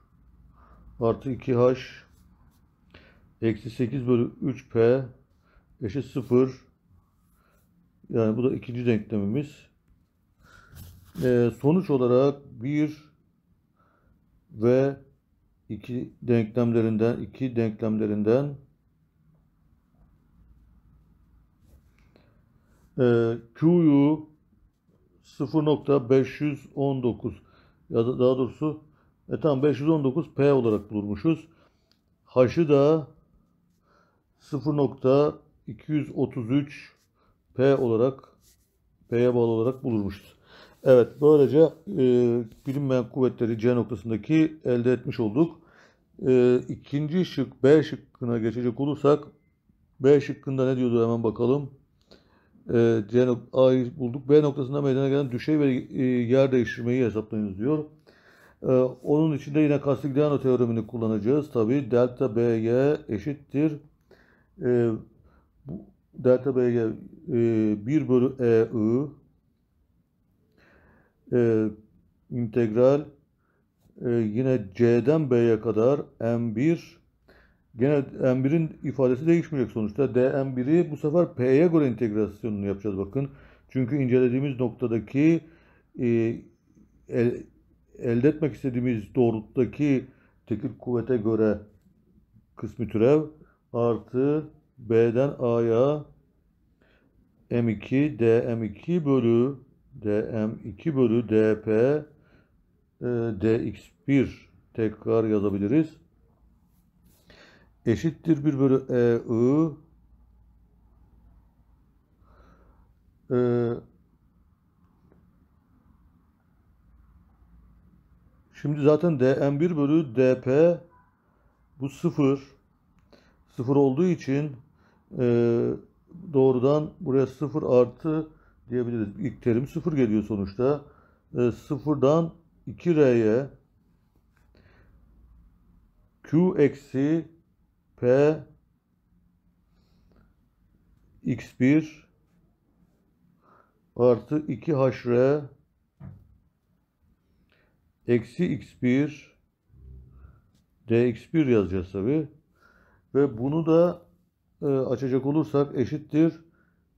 artı 2h eksi 8 bölü 3p eşit 0 yani bu da ikinci denklemimiz. Ee, sonuç olarak 1 ve iki denklemlerinden iki denklemlerinden e, Q'yu 0.519 ya da daha doğrusu e tamam 519 P olarak bulmuşuz. H'ı da 0.233 P olarak P'ye bağlı olarak bulurmuşuz. Evet böylece e, bilinmeyen kuvvetleri C noktasındaki elde etmiş olduk. E, ikinci şık B şıkkına geçecek olursak B şıkkında ne diyordu hemen bakalım. E, C A'yı bulduk. B noktasında meydana gelen düşey ve e, yer değiştirmeyi hesaplayınız diyor. E, onun için de yine Castigliano teoremini kullanacağız. Tabi delta BG eşittir. E, delta BG e, 1 bölü EI e, integral e, yine C'den B'ye kadar M1 gene M1'in ifadesi değişmeyecek sonuçta. DM1'i bu sefer P'ye göre integrasyonunu yapacağız bakın. Çünkü incelediğimiz noktadaki e, el, elde etmek istediğimiz doğrultudaki tekil kuvvete göre kısmi türev artı B'den A'ya M2 DM2 bölü dm2 bölü dp e, dx1 tekrar yazabiliriz. Eşittir 1 bölü e e, Şimdi zaten dm1 bölü dp bu sıfır. Sıfır olduğu için e, doğrudan buraya sıfır artı diyebiliriz. İlk terim sıfır geliyor sonuçta. E, 0'dan 2R'ye Q eksi P X1 artı 2HR eksi X1 DX1 yazacağız tabi. Ve bunu da e, açacak olursak eşittir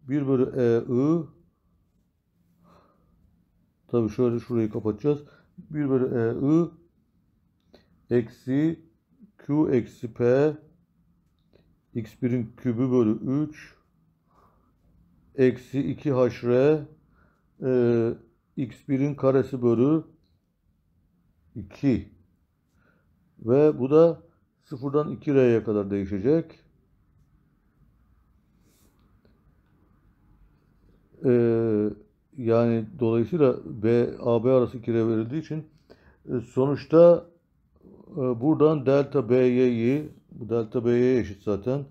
1 bölü E I Tabi şöyle şurayı kapatacağız. 1 bölü e, I eksi Q eksi P x1'in kübü bölü 3 eksi 2 hre e, x1'in karesi bölü 2 ve bu da sıfırdan 2r'ye kadar değişecek. Eee yani dolayısıyla B, AB arası kire verildiği için e, sonuçta e, buradan delta BY'yi bu delta BY eşit zaten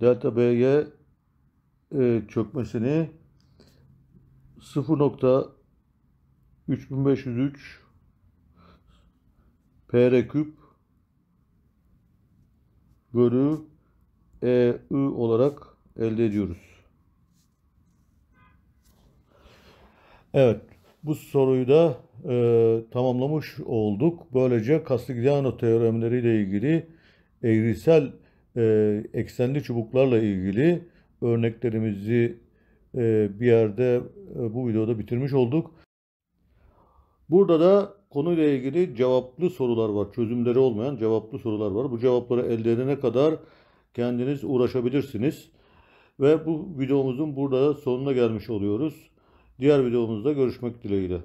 delta BY e, çökmesini 0.3503 PR küp bölü EU olarak elde ediyoruz. Evet bu soruyu da e, tamamlamış olduk. Böylece Castigliano teoremleri ile ilgili eğrisel e, eksenli çubuklarla ilgili örneklerimizi e, bir yerde e, bu videoda bitirmiş olduk. Burada da konuyla ilgili cevaplı sorular var. Çözümleri olmayan cevaplı sorular var. Bu cevapları elde edene kadar kendiniz uğraşabilirsiniz. Ve bu videomuzun burada sonuna gelmiş oluyoruz. Diğer videomuzda görüşmek dileğiyle.